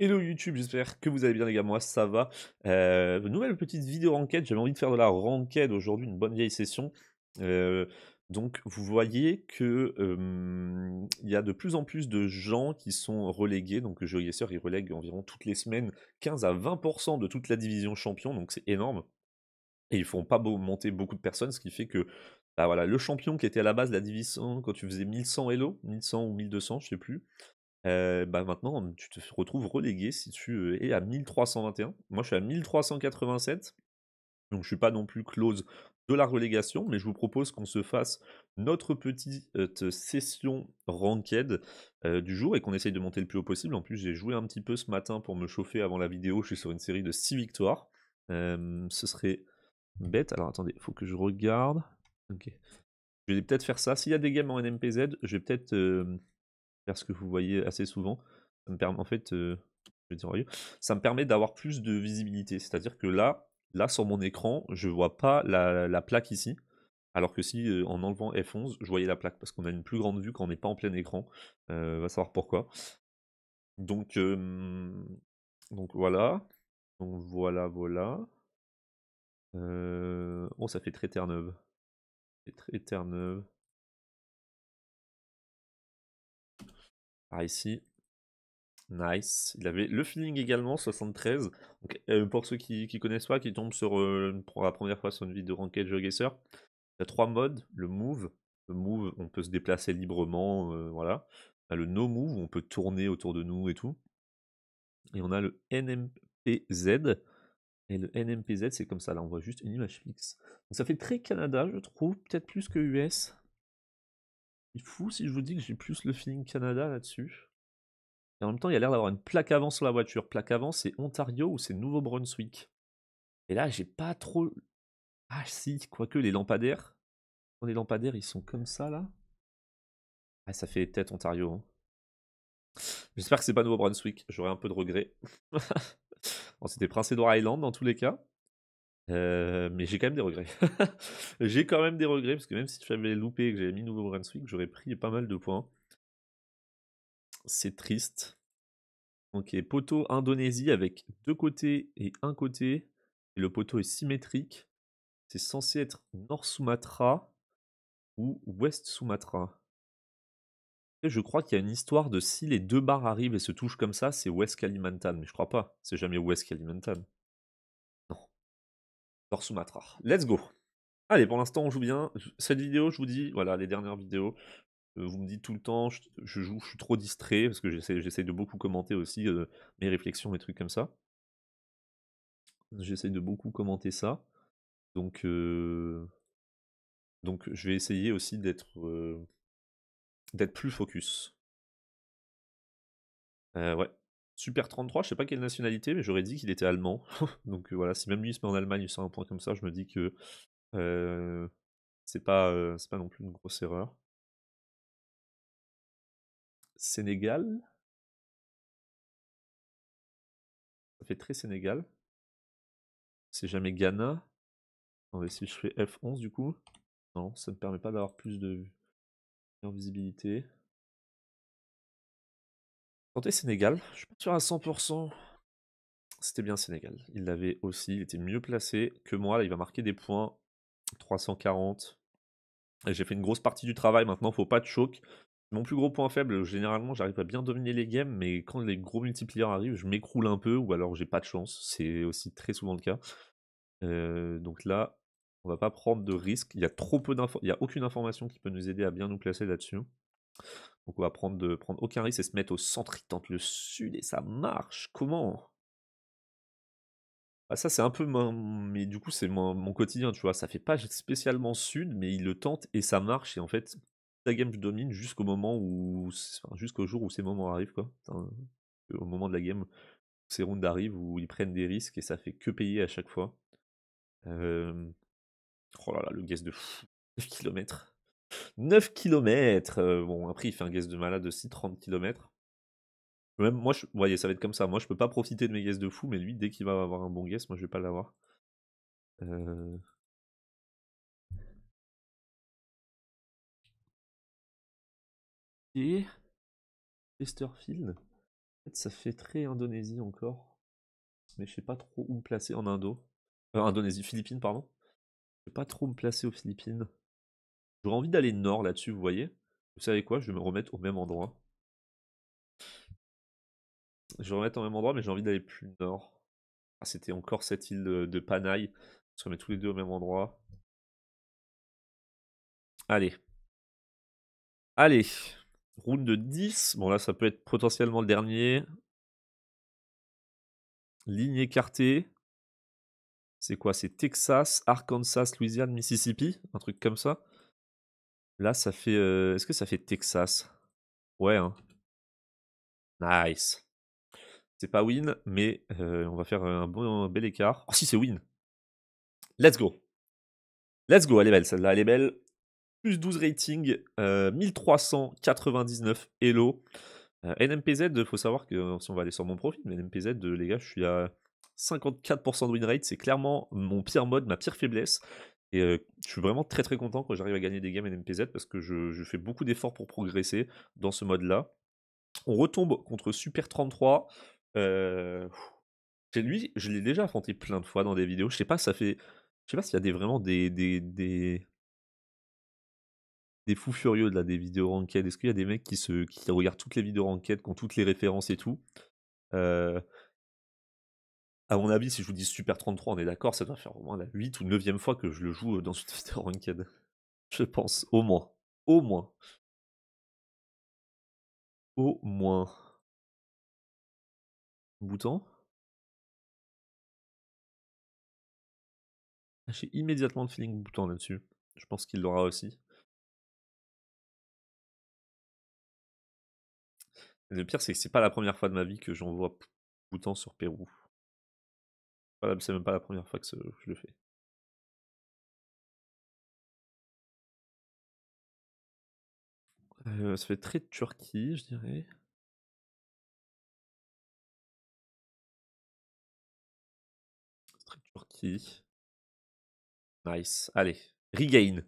Hello YouTube, j'espère que vous allez bien les gars, moi ça va. Euh, nouvelle petite vidéo enquête, j'avais envie de faire de la ranked aujourd'hui, une bonne vieille session. Euh, donc vous voyez que il y a de plus en plus de gens qui sont relégués, donc le il relègue environ toutes les semaines 15 à 20% de toute la division champion, donc c'est énorme. Et ils font pas monter beaucoup de personnes, ce qui fait que bah voilà, le champion qui était à la base de la division quand tu faisais 1100 Hello, 1100 ou 1200, je sais plus, euh, bah, maintenant, tu te retrouves relégué si tu euh, es à 1321. Moi, je suis à 1387. Donc, je ne suis pas non plus close de la relégation, mais je vous propose qu'on se fasse notre petite euh, session ranked du jour et qu'on essaye de monter le plus haut possible. En plus, j'ai joué un petit peu ce matin pour me chauffer avant la vidéo. Je suis sur une série de 6 victoires. ce serait bête. Alors, attendez, faut que je regarde. Je vais peut-être faire ça. S'il y a des games en NMPZ, je vais peut-être ce que vous voyez assez souvent. Ça me permet, en fait, euh, ça me permet d'avoir plus de visibilité. C'est-à-dire que là, là sur mon écran, je vois pas la, plaque ici. Alors que si, euh, en enlevant F11, je voyais la plaque, parce qu'on a une plus grande vue quand on n'est pas en plein écran. Euh, on va savoir pourquoi. Donc, donc voilà. Donc voilà, voilà. oh, ça fait très terre-neuve. C'est très terre-neuve. Ah, ici. Nice. Il avait le feeling également, 73. Euh, pour ceux qui connaissent pas, qui tombent sur, euh, pour la première fois sur une vidéo de Ranked il y a trois modes. Le move. Le move, on peut se déplacer librement. Euh, voilà. le no move, on peut tourner autour de nous et tout. Et on a le NMPZ. Et le NMPZ, c'est comme ça. Là, on voit juste une image fixe. Donc, ça fait très Canada, je trouve. Peut-être plus que US. C'est fou si je vous dis que j'ai plus le feeling Canada là-dessus. Et en même temps, il y a l'air d'avoir une plaque avant sur la voiture. Plaque avant, c'est Ontario ou c'est Nouveau-Brunswick. Et là, j'ai pas trop. Ah si, quoique les lampadaires. Les lampadaires, ils sont comme ça là. Ah, ça fait tête Ontario. Hein. J'espère que c'est pas Nouveau-Brunswick. J'aurai un peu de regret. C'était Prince Edward Island dans tous les cas. Euh, mais j'ai quand même des regrets. j'ai quand même des regrets parce que même si l'avais loupé et que j'avais mis Nouveau Brunswick, j'aurais pris pas mal de points. C'est triste. Ok, poteau Indonésie avec deux côtés et un côté. Et le poteau est symétrique. C'est censé être Nord Sumatra ou West Sumatra. je crois qu'il y a une histoire de si les deux barres arrivent et se touchent comme ça, c'est West Kalimantan. Mais je crois pas. C'est jamais West Kalimantan. Dorsumatra, Sumatra. Let's go Allez, pour l'instant, on joue bien. Cette vidéo, je vous dis, voilà, les dernières vidéos, euh, vous me dites tout le temps, je, joue, je suis trop distrait, parce que j'essaie de beaucoup commenter aussi euh, mes réflexions, mes trucs comme ça. J'essaie de beaucoup commenter ça. Donc, euh, donc je vais essayer aussi d'être d'être plus focus. ouais, Super 33, je sais pas quelle nationalité, mais j'aurais dit qu'il était allemand. Donc euh, voilà, si même lui il se met en Allemagne sort un point comme ça, je me dis que euh, c'est pas, euh, pas non plus une grosse erreur. Sénégal Ça fait très Sénégal. C'est jamais Ghana. Attendez, si je fais F11 du coup. Non, ça ne permet pas d'avoir plus de visibilité. Sénégal. Je suis pas sûr à 100%. C'était bien Sénégal. Il l'avait aussi. Il était mieux placé que moi. Là, il va marquer des points. 340. J'ai fait une grosse partie du travail. Maintenant, faut pas de choc. Mon plus gros point faible, généralement, j'arrive à bien dominer les games, mais quand les gros multipliers arrivent, je m'écroule un peu ou alors j'ai pas de chance. C'est aussi très souvent le cas. Euh, donc là, on va pas prendre de risque, Il y a trop peu d'infos. Il y a aucune information qui peut nous aider à bien nous placer là-dessus. Donc on va prendre, de, aucun risque et se mettre au centre. Il tente le sud et ça marche. Comment ah, Ça, c'est un peu. Mon, mais du coup, c'est mon, quotidien, tu vois. Ça fait pas spécialement sud, mais il le tente et ça marche. Et en fait, la game domine jusqu'au moment où. jusqu'au jour où ces moments arrivent, quoi. Euh, au moment de la game, ces rounds arrivent où ils prennent des risques et ça fait que payer à chaque fois. Euh, oh là là, le guess de 9 km. 9 km. Euh, bon, après, il fait un guess de malade aussi, 30 km. Même moi, je, voyez, ça va être comme ça. Moi, je peux pas profiter de mes guesses de fou, mais lui, dès qu'il va avoir un bon guess, moi, je vais pas l'avoir. Euh. Et Chesterfield. ça fait très Indonésie encore. Mais je sais pas trop où me placer en Indo. Euh, Indonésie, Philippines, pardon. Je sais pas trop me placer aux Philippines. J'aurais envie d'aller nord là-dessus, vous voyez. Vous savez quoi Je vais me remettre au même endroit. Je vais me remettre au même endroit, mais j'ai envie d'aller plus nord. Ah, c'était encore cette île de, Panay. Panaille. On se remet tous les deux au même endroit. Allez. Allez. Round de 10. Bon, là, ça peut être potentiellement le dernier. Ligne écartée. C'est quoi C'est Texas, Arkansas, Louisiane, Mississippi Un truc comme ça. Là, ça fait. Euh, est-ce que ça fait Texas Ouais, hein. Nice. C'est pas win, mais euh, on va faire un, bon, bel écart. Oh, si, c'est win. Let's go. Let's go. Elle est belle, celle-là. Elle est belle. Plus 12 rating, 1399 hello. Euh, NMPZ, il faut savoir que si on va aller sur mon profil, mais NMPZ, les gars, je suis à 54% de win rate. C'est clairement mon pire mode, ma pire faiblesse. Et euh, je suis vraiment très très content quand j'arrive à gagner des games MPZ parce que je, fais beaucoup d'efforts pour progresser dans ce mode-là. On retombe contre Super 33. Euh, chez lui, je l'ai déjà affronté plein de fois dans des vidéos. Je sais pas, ça fait. Je sais pas s'il y a des, vraiment des, des, des fous furieux de là, des vidéos ranked Est-ce qu'il y a des mecs qui, se, qui regardent toutes les vidéos ranked, qui ont toutes les références et tout euh, à mon avis, si je vous dis Super 33, on est d'accord, ça doit faire au moins la 8 ou 9 fois que je le joue euh, dans une Ranked. Je pense, au moins. Au moins. Au moins. Bouton. Ah, j'ai immédiatement le feeling bouton là-dessus. Je pense qu'il l'aura aussi. le pire, c'est que c'est pas la première fois de ma vie que j'envoie bouton sur Pérou c'est même pas la première fois que je le fais. Euh, ça fait très Turquie, je dirais. Très Turquie. Nice. Allez, regain.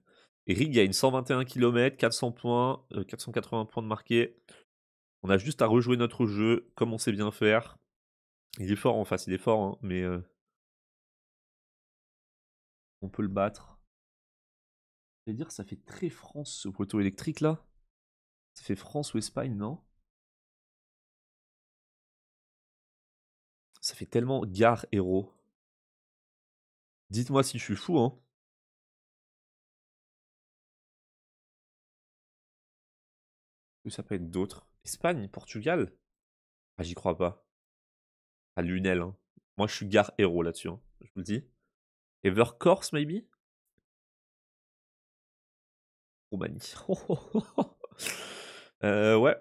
regain, 121 km, 400 points, 480 euh, points de marqué. On a juste à rejouer notre jeu comme on sait bien faire. Il est fort en face, il est fort, hein, mais euh, on peut le battre. Je vais dire, ça fait très France ce poteau électrique là. Ça fait France ou Espagne, non Ça fait tellement gare héros. Dites-moi si je suis fou, hein. ça peut être d'autres Espagne, Portugal Ah, j'y crois pas. À Lunel, hein. Moi, je suis gare héros là-dessus, hein. je vous le dis. Evercourse, maybe Roumanie. Euh, ouais.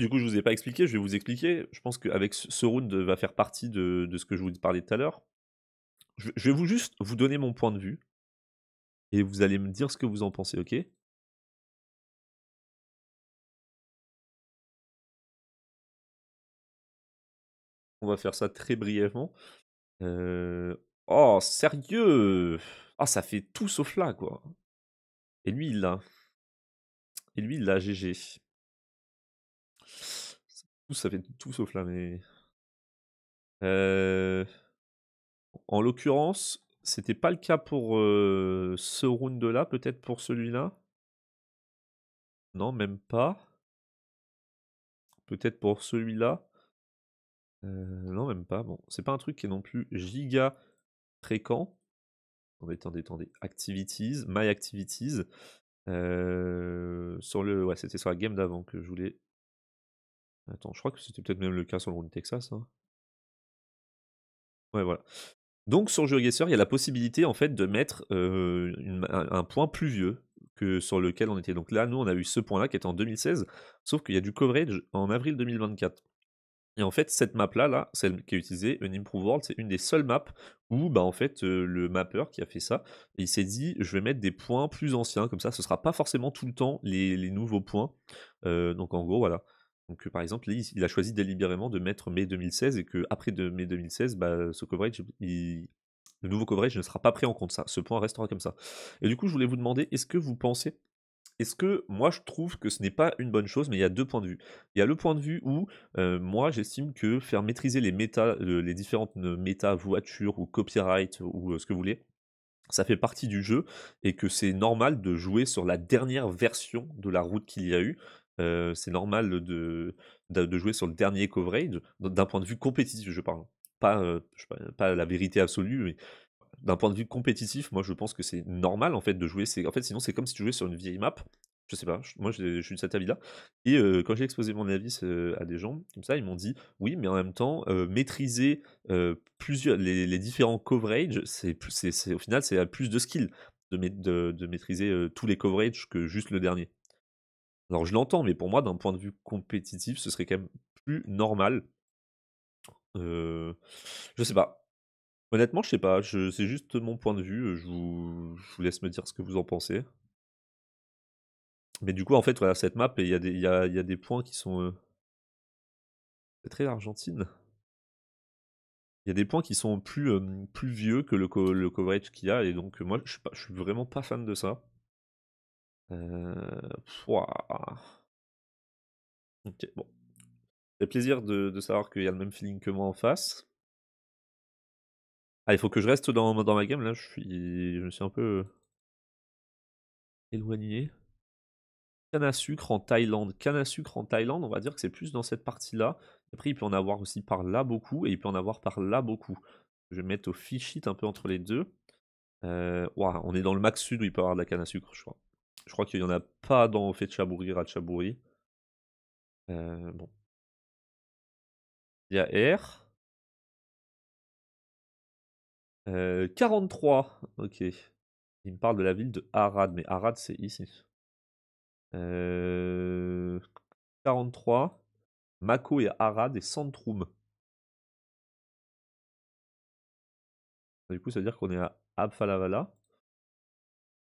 du coup, je vous ai pas expliqué, je vais vous expliquer. Je pense qu'avec ce round va faire partie de, ce que je vous parlais tout à l'heure. Je, vais vous juste vous donner mon point de vue. Et vous allez me dire ce que vous en pensez, ok On va faire ça très brièvement. Euh, Oh, sérieux Ah, ça fait tout sauf là, quoi. Et lui, il l'a. Et lui, il l'a, GG. Ça fait tout sauf là, mais... En l'occurrence, c'était pas le cas pour ce round-là, peut-être pour celui-là Non, même pas. Peut-être pour celui-là Non, même pas. Bon, c'est pas un truc qui est non plus giga fréquent. Attendez, attendez, Activities, My Activities. Euh, sur le, ouais, c'était sur la game d'avant que je voulais. Attends, je crois que c'était peut-être même le cas sur le round Texas. Hein. Ouais, voilà. Donc sur GeoGuessr, il y a la possibilité en fait de mettre euh, un, point plus vieux que sur lequel on était. Donc là, nous, on a eu ce point-là qui était en 2016, sauf qu'il y a du coverage en avril 2024. Et en fait, cette map-là, là, celle qui est utilisée, une Improved World, c'est une des seules maps où, bah, en fait, euh, le mapper qui a fait ça, il s'est dit, je vais mettre des points plus anciens, comme ça, ce sera pas forcément tout le temps les, nouveaux points. Euh, donc, en gros, voilà. Donc, par exemple, il, a choisi délibérément de mettre mai 2016 et que après mai 2016, bah, ce coverage, le nouveau coverage ne sera pas pris en compte. Ça, ce point restera comme ça. Et du coup, je voulais vous demander, est-ce que vous pensez est-ce que moi je trouve que ce n'est pas une bonne chose, mais il y a deux points de vue. Il y a le point de vue où euh, moi j'estime que faire maîtriser les méta, les différentes euh, méta voitures ou copyright ou euh, ce que vous voulez, ça fait partie du jeu et que c'est normal de jouer sur la dernière version de la route qu'il y a eu. c'est normal de, de, jouer sur le dernier coverage d'un point de vue compétitif, je parle. Pas, je parle, pas la vérité absolue, mais d'un point de vue compétitif, moi je pense que c'est normal en fait de jouer. En fait, sinon c'est comme si tu jouais sur une vieille map. Je sais pas, moi je, suis de cette avis-là. Et euh, quand j'ai exposé mon avis à des gens, comme ça, ils m'ont dit oui, mais en même temps, euh, maîtriser euh, plusieurs, les, différents coverages, c'est, au final, c'est à plus de skill de, de maîtriser tous les coverages que juste le dernier. Alors je l'entends, mais pour moi, d'un point de vue compétitif, ce serait quand même plus normal. je sais pas Honnêtement, je sais pas. c'est juste mon point de vue. Je vous, laisse me dire ce que vous en pensez. Mais du coup, en fait, voilà, cette map, il y, a des- il y a, y a des points qui sont. Euh, c'est très Argentine. Il y a des points qui sont plus, euh, vieux que le, le coverage qu'il y a. Et donc, moi, je suis, suis vraiment pas fan de ça. Euh, Ok, bon. C'est plaisir de savoir qu'il y a le même feeling que moi en face. Ah, il faut que je reste dans, ma game là, je suis, je me suis un peu euh, éloigné. Canne à sucre en Thaïlande. Canne à sucre en Thaïlande, on va dire que c'est plus dans cette partie-là. Après, il peut en avoir aussi par là beaucoup et il peut en avoir par là beaucoup. Je vais mettre au fichit un peu entre les deux. Euh, on est dans le max sud où il peut avoir de la canne à sucre, je crois. Je crois qu'il n'y en a pas dans Fetchaburi, Ratchaburi. Euh, bon. Il y a R. 43, euh, ok. Il me parle de la ville de Arad, mais Arad c'est ici. 43, euh, Mako et Arad et Centrum Du coup, ça veut dire qu'on est à Abfalavala.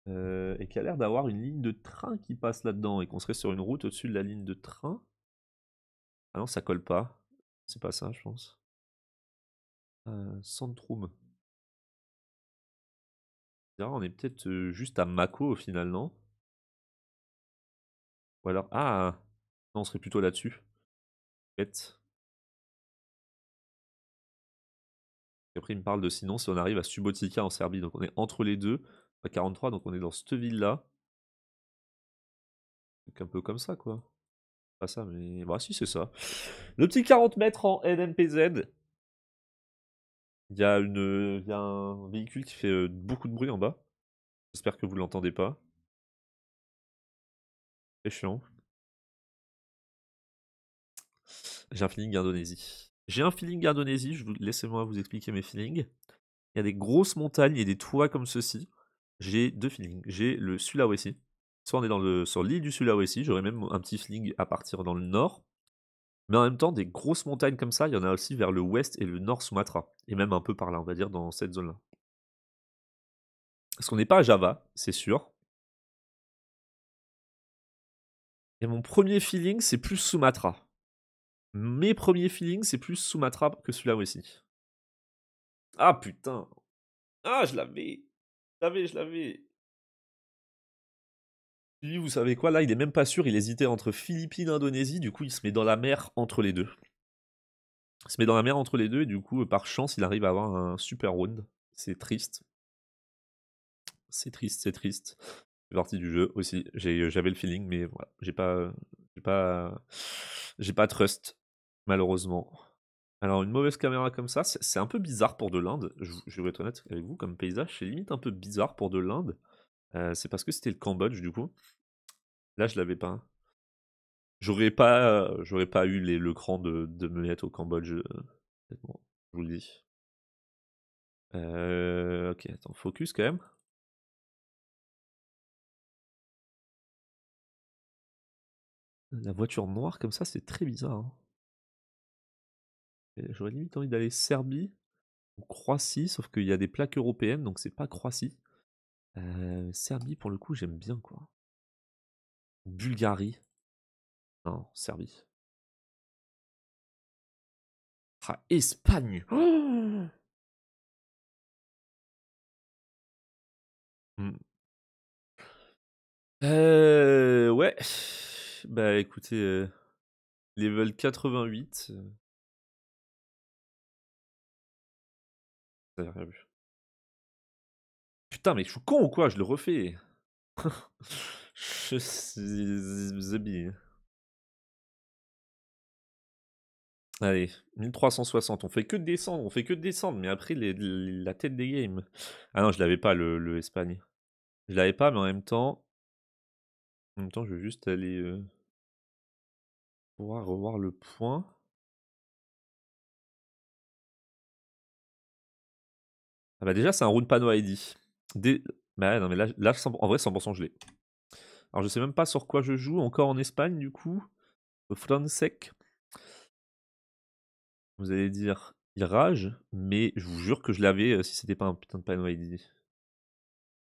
Euh, et y a l'air d'avoir une ligne de train qui passe là-dedans et qu'on serait sur une route au-dessus de la ligne de train. Ah non, ça colle pas. C'est pas ça, je pense. Centrum on est peut-être juste à Mako au final, non Ou alors. Ah non, on serait plutôt là-dessus. Bête. Après, il me parle de sinon si on arrive à Subotica en Serbie. Donc on est entre les deux, à 43, donc on est dans cette ville-là. Un peu comme ça, quoi. Pas ça, mais. Bah si, c'est ça. Le petit 40 mètres en NMPZ. Il y, a une, euh, un véhicule qui fait euh, beaucoup de bruit en bas. J'espère que vous l'entendez pas. C'est chiant. J'ai un feeling Indonésie. J'ai un feeling Indonésie, vous... laissez-moi vous expliquer mes feelings. Il y a des grosses montagnes et des toits comme ceci. J'ai deux feelings. J'ai le Sulawesi. Soit on est dans le, sur l'île du Sulawesi, j'aurais même un petit feeling à partir dans le nord. Mais en même temps, des grosses montagnes comme ça, il y en a aussi vers le ouest et le nord Sumatra. Et même un peu par là, on va dire, dans cette zone-là. Parce qu'on n'est pas à Java, c'est sûr. Et mon premier feeling, c'est plus Sumatra. Mes premiers feelings, c'est plus Sumatra que celui-là aussi. Ah putain. Ah, je l'avais. Je l'avais, je l'avais. Lui, vous savez quoi, là, il est même pas sûr, il hésitait entre Philippines et Indonésie, du coup, il se met dans la mer entre les deux. Il se met dans la mer entre les deux, et du coup, par chance, il arrive à avoir un super round. C'est triste. C'est triste, c'est triste. C'est parti du jeu aussi. J'avais le feeling, mais voilà, j'ai pas. J'ai pas. J'ai pas trust, malheureusement. Alors, une mauvaise caméra comme ça, c'est un peu bizarre pour de l'Inde. Je, vais être honnête avec vous, comme paysage, c'est limite un peu bizarre pour de l'Inde. Euh, c'est parce que c'était le Cambodge, du coup. Là, je l'avais pas. J'aurais pas, euh, j'aurais pas eu les, le cran de, de me mettre au Cambodge. Euh, je vous le dis. Euh, ok, attends, focus quand même. La voiture noire comme ça, c'est très bizarre. Hein. J'aurais limite envie d'aller Serbie ou Croatie, sauf qu'il y a des plaques européennes, donc c'est pas Croatie. Serbie, pour le coup, j'aime bien quoi. Bulgarie. Non, Serbie. Ah, Espagne. Mmh. Mmh. euh, ouais. Bah écoutez, euh, level 88. Euh. rien Putain, mais je suis con ou quoi Je le refais. Je suis trois Allez, 1360, on fait que descendre, on fait que descendre, mais après la tête des games. Ah non, je l'avais pas le, le Espagne. Je l'avais pas, mais en même temps. En même temps, je vais juste aller. Euh, revoir le point. Ah bah déjà, c'est un round panneau ID. Des... Bah non, mais là, là en vrai, 100% je l'ai. Alors je sais même pas sur quoi je joue, encore en Espagne du coup. Fransec. Vous allez dire, il rage, mais je vous jure que je l'avais euh, si c'était pas un putain de panneau ID.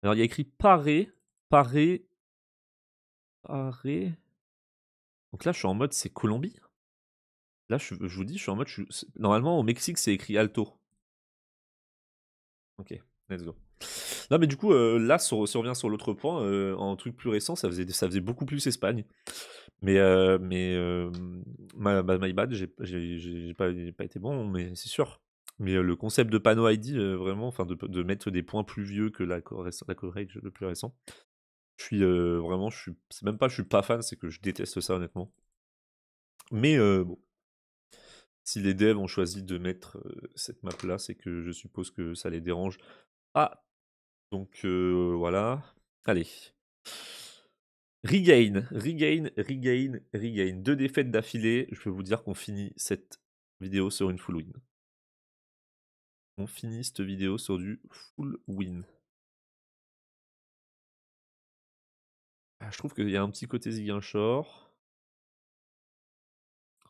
Alors il y a écrit paré, paré, paré. Donc là je suis en mode c'est Colombie. Là je, vous dis, je suis en mode. normalement au Mexique c'est écrit alto. Ok, let's go. Non, mais du coup, euh, là, si on revient sur l'autre point, en euh, truc plus récent, ça faisait, ça faisait beaucoup plus Espagne. Mais, euh, mais my, bad, j'ai pas, été bon, mais c'est sûr. Mais le concept de panneau ID, vraiment, enfin, de, mettre des points plus vieux que la, la coverage le plus récent, je suis vraiment, je suis, même pas, je suis pas fan, c'est que je déteste ça, honnêtement. Mais bon, si les devs ont choisi de mettre cette map là, c'est que je suppose que ça les dérange. Ah, donc voilà. Allez. Regain, regain, regain, regain. Deux défaites d'affilée. Je peux vous dire qu'on finit cette vidéo sur une full win. On finit cette vidéo sur du full win. Ah, je trouve qu'il y a un petit côté Ziguinchor.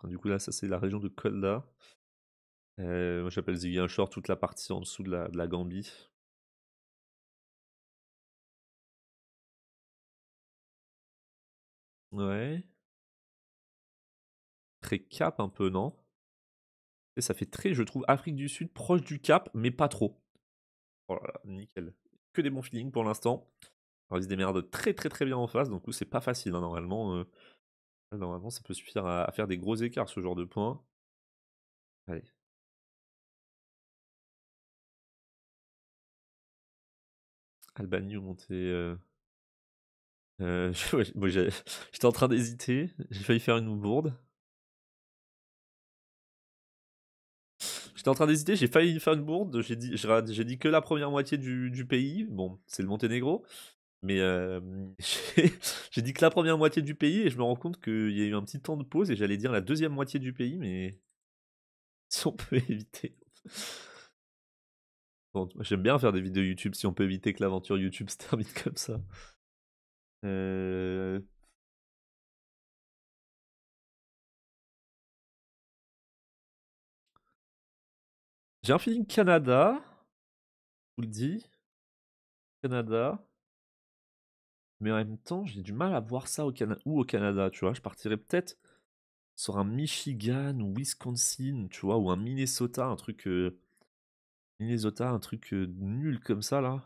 Ah, du coup là, ça c'est la région de Kolda. Euh, moi j'appelle Ziguinchor toute la partie en dessous de la Gambie. Ouais. Très Cap un peu, non? Et ça fait très, je trouve, Afrique du Sud, proche du Cap, mais pas trop. Oh là là, nickel. Que des bons feelings pour l'instant. Alors, ils se démerdent très très très bien en face, donc c'est pas facile. Hein, normalement, euh, ah, normalement, ça peut suffire à, faire des gros écarts, ce genre de points. Allez. Albanie on euh, J'étais en train d'hésiter, j'ai failli faire une bourde. J'étais en train d'hésiter, j'ai failli faire une bourde, j'ai dit, que la première moitié du, pays, bon, c'est le Monténégro, mais euh, j'ai dit que la première moitié du pays et je me rends compte qu'il y a eu un petit temps de pause et j'allais dire la deuxième moitié du pays, mais si on peut éviter. J'aime bien faire des vidéos YouTube si on peut éviter que l'aventure YouTube se termine comme ça. Euh, j'ai un feeling Canada. Je vous le dis. Canada. Mais en même temps, j'ai du mal à voir ça au Canada. Ou au Canada, tu vois. Je partirais peut-être sur un Michigan ou Wisconsin, tu vois, ou un Minnesota, un truc. Euh, Minnesota, un truc euh, nul comme ça, là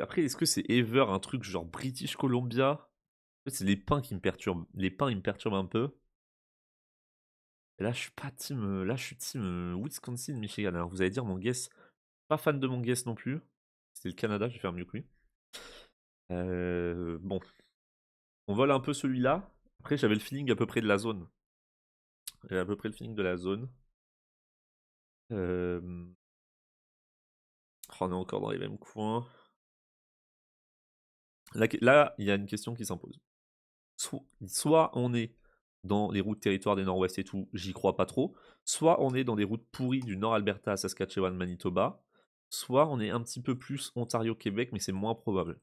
après, est-ce que c'est Ever, un truc genre British Columbia c'est les pains qui me perturbent. Les pains, ils me perturbent un peu. là, je suis pas team. Euh, là, je suis euh, Wisconsin, Michigan. Alors, vous allez dire, mon guess, pas fan de mon guess non plus. C'est le Canada, je vais faire mieux que lui. Euh, bon. On vole un peu celui-là. Après, j'avais le feeling à peu près de la zone. J'avais à peu près le feeling de la zone. Oh, on est encore dans les mêmes coins. Là, il y a une question qui s'impose. Soit on est dans les routes territoires des Nord-Ouest et tout, j'y crois pas trop. Soit on est dans des routes pourries du Nord Alberta à Saskatchewan, Manitoba. Soit on est un petit peu plus Ontario-Québec, mais c'est moins probable.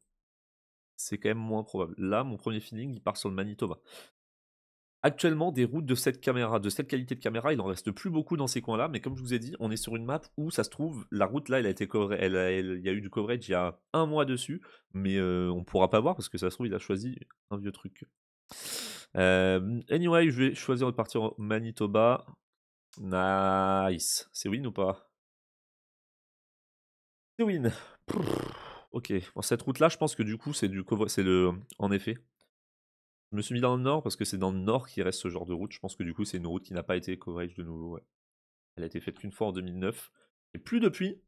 C'est quand même moins probable. Là, mon premier feeling, il part sur le Manitoba. Actuellement, des routes de cette caméra, de cette qualité de caméra, il en reste plus beaucoup dans ces coins-là, mais comme je vous ai dit, on est sur une map où ça se trouve, la route là, elle a été il y a eu du coverage il y a un mois dessus, mais on euh, on pourra pas voir parce que ça se trouve, il a choisi un vieux truc. Euh, anyway, je vais choisir de partir au Manitoba. Nice. C'est win ou pas C'est win. Ok, cette route là, je pense que du coup, c'est du c'est le. En effet, je me suis mis dans le nord parce que c'est dans le nord qu'il reste ce genre de route. Je pense que du coup, c'est une route qui n'a pas été coverage de nouveau. Elle a été faite qu'une fois en 2009 et plus depuis.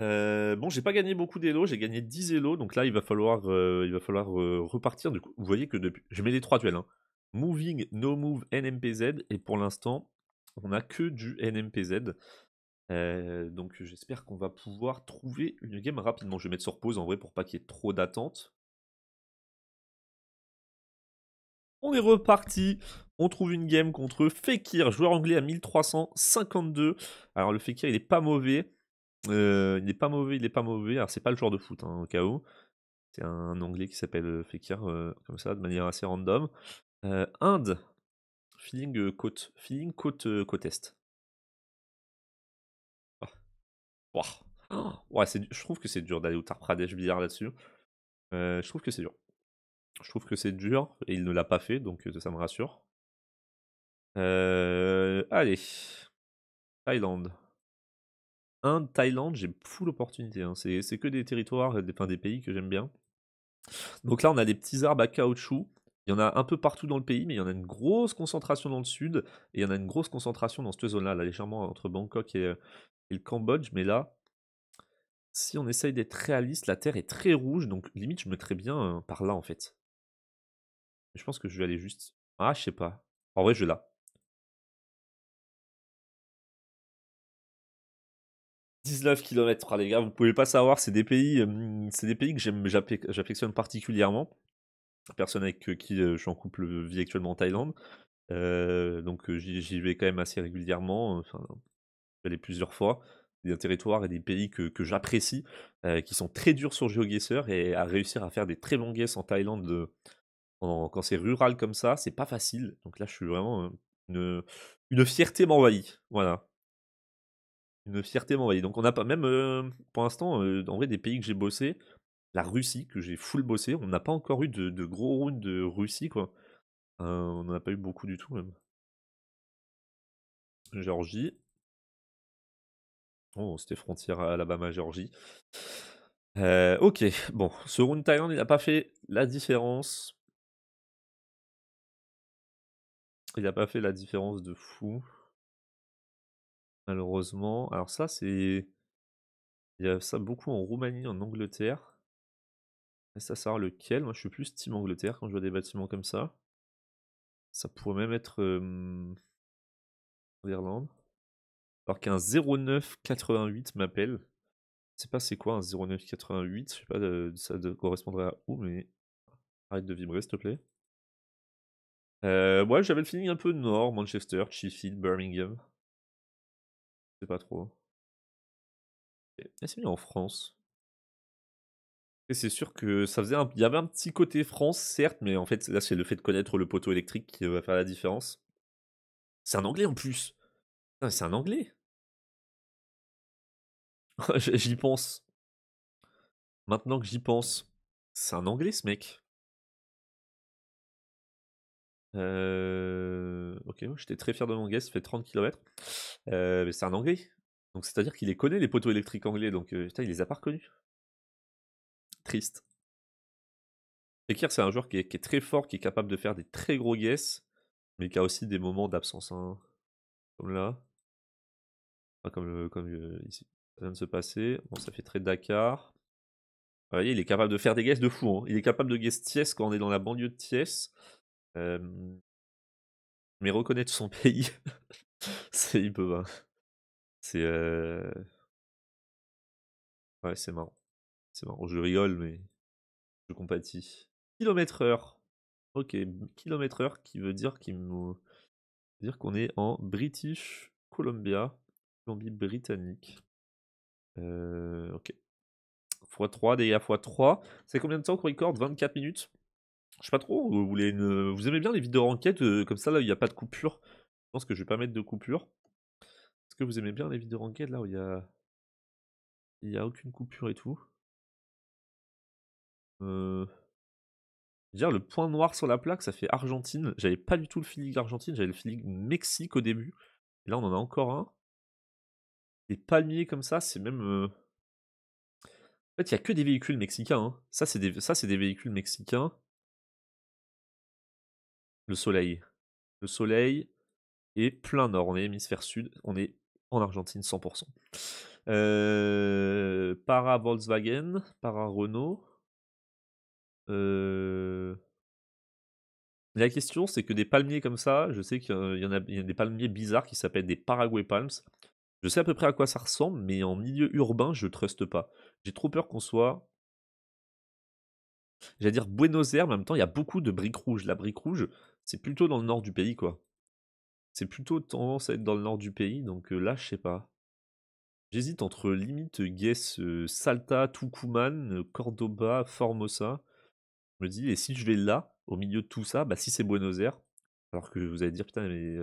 Euh, bon, j'ai pas gagné beaucoup d'élos, j'ai gagné 10 élos, donc là il va falloir, euh, il va falloir euh, repartir. vous voyez que depuis. Je mets les trois duels. Hein. Moving, No Move, NMPZ, et pour l'instant, on n'a que du NMPZ. Euh, donc j'espère qu'on va pouvoir trouver une game rapidement. Je vais mettre sur pause en vrai pour pas qu'il y ait trop d'attente. On est reparti. On trouve une game contre Fekir, joueur anglais à 1352. Alors le Fekir, il est pas mauvais. Euh, il n'est pas mauvais, il n'est pas mauvais. Alors c'est pas le joueur de foot, hein, au cas où. C'est un anglais qui s'appelle euh, Fekir, euh, comme ça, de manière assez random. Inde, feeling côte, feeling côte, côte est. Ah. Oh. je trouve que c'est dur d'aller au Tar Pradesh billard là-dessus. je trouve que c'est dur. Je trouve que c'est dur et il ne l'a pas fait, donc ça me rassure. allez. Thaïlande. Un Thaïlande, j'ai full opportunité. Hein. C'est, que des territoires, des, des pays que j'aime bien. Donc là, on a des petits arbres à caoutchouc. Il y en a un peu partout dans le pays, mais il y en a une grosse concentration dans le sud et il y en a une grosse concentration dans cette zone-là, légèrement entre Bangkok et, le Cambodge. Mais là, si on essaye d'être réaliste, la Terre est très rouge, donc limite je me mettrais bien hein, par là en fait. Je pense que je vais aller juste. Ah, je sais pas. En vrai, je l'ai. 19 km, les gars, vous pouvez pas savoir, c'est des pays, c'est des pays que j'aime, j'affectionne particulièrement. personne avec qui je suis en couple vit actuellement en Thaïlande, donc j'y vais quand même assez régulièrement. Enfin, vais plusieurs fois. Des territoires et des pays que, j'apprécie, qui sont très durs sur GeoGuessr et à réussir à faire des très longues guesses en Thaïlande quand c'est rural comme ça, c'est pas facile. Donc là, je suis vraiment. Une, fierté m'envahit. Voilà. Une fierté m'envahit. Donc on n'a pas. Même pour l'instant, en vrai, des pays que j'ai bossé, la Russie, que j'ai full bossé, on n'a pas encore eu de, gros rounds de Russie, quoi. Euh, on n'en a pas eu beaucoup du tout, même. Géorgie. Oh, c'était frontière Alabama-Géorgie. Euh, ok, bon, ce round Thaïlande, il n'a pas fait la différence. Il n'a pas fait la différence de fou. Malheureusement. Alors ça, c'est... Il y a ça beaucoup en Roumanie, en Angleterre. Et ça sert lequel. Moi, je suis plus Team Angleterre quand je vois des bâtiments comme ça. Ça pourrait même être... en Irlande. Alors qu'un 0988 m'appelle. Je sais pas c'est quoi un 0988. Je sais pas, euh, ça correspondrait à où, mais... Arrête de vibrer, s'il te plaît. Euh, ouais, j'avais le feeling un peu nord, Manchester, Sheffield, Birmingham. Je sais pas trop. C'est mieux en France. c'est sûr que ça faisait Il y avait un petit côté France, certes, mais en fait, là, c'est le fait de connaître le poteau électrique qui va faire la différence. C'est un anglais en plus. Ah, c'est un anglais. j'y pense. Maintenant que j'y pense, c'est un anglais ce mec. Euh, ok, j'étais très fier de mon guess, fait 30 km. Euh, mais c'est un anglais. Donc c'est-à-dire qu'il les connaît, les poteaux électriques anglais, donc euh, putain, il les a pas reconnus. Triste. Fekir, c'est un joueur qui est, très fort, qui est capable de faire des très gros guesses, mais qui a aussi des moments d'absence. Hein. Comme là. comme, comme ici. Ça vient de se passer. Bon, ça fait très Dakar. Vous voyez, il est capable de faire des guesses de fou. Hein. Il est capable de guesser Thiès quand on est dans la banlieue de Thiès mais reconnaître son pays, c'est hyper. Hein. C'est. Ouais, c'est marrant. C'est marrant. Je rigole, mais je compatis. Kilomètre heure. Ok, kilomètre heure qui veut dire qu'il dire qu'on est en British Columbia, Colombie-Britannique. ok. x3, dégâts x3. C'est combien de temps qu'on record 24 minutes je sais pas trop, vous voulez Vous aimez bien les vidéos de euh, comme ça là il n'y a pas de coupure. Je pense que je vais pas mettre de coupure. Est-ce que vous aimez bien les vidéos enquêtes là où il y a. Il n'y a aucune coupure et tout. Euh... Dire le point noir sur la plaque, ça fait Argentine. J'avais pas du tout le feeling Argentine, j'avais le feeling Mexique au début. Et là on en a encore un. Des palmiers comme ça, c'est même. Euh, en fait, il n'y a que des véhicules mexicains. Hein. Ça, c'est des véhicules mexicains le soleil. Le soleil est plein nord. On est hémisphère sud. On est en Argentine 100%. Euh, para Volkswagen, para Renault. Euh, la question, c'est que des palmiers comme ça, je sais qu'il y, en a des palmiers bizarres qui s'appellent des Paraguay Palms. Je sais à peu près à quoi ça ressemble, mais en milieu urbain, je truste pas. J'ai trop peur qu'on soit. J'allais dire Buenos Aires, mais en même temps, il y a beaucoup de briques rouges. La brique rouge, c'est plutôt dans le nord du pays, quoi. C'est plutôt tendance à être dans le nord du pays, donc là, je sais pas. J'hésite entre limite Guess, Salta, Tucumán, Cordoba, Formosa. Je me dis, et si je vais là, au milieu de tout ça, bah si c'est Buenos Aires, alors que vous allez dire, putain, mais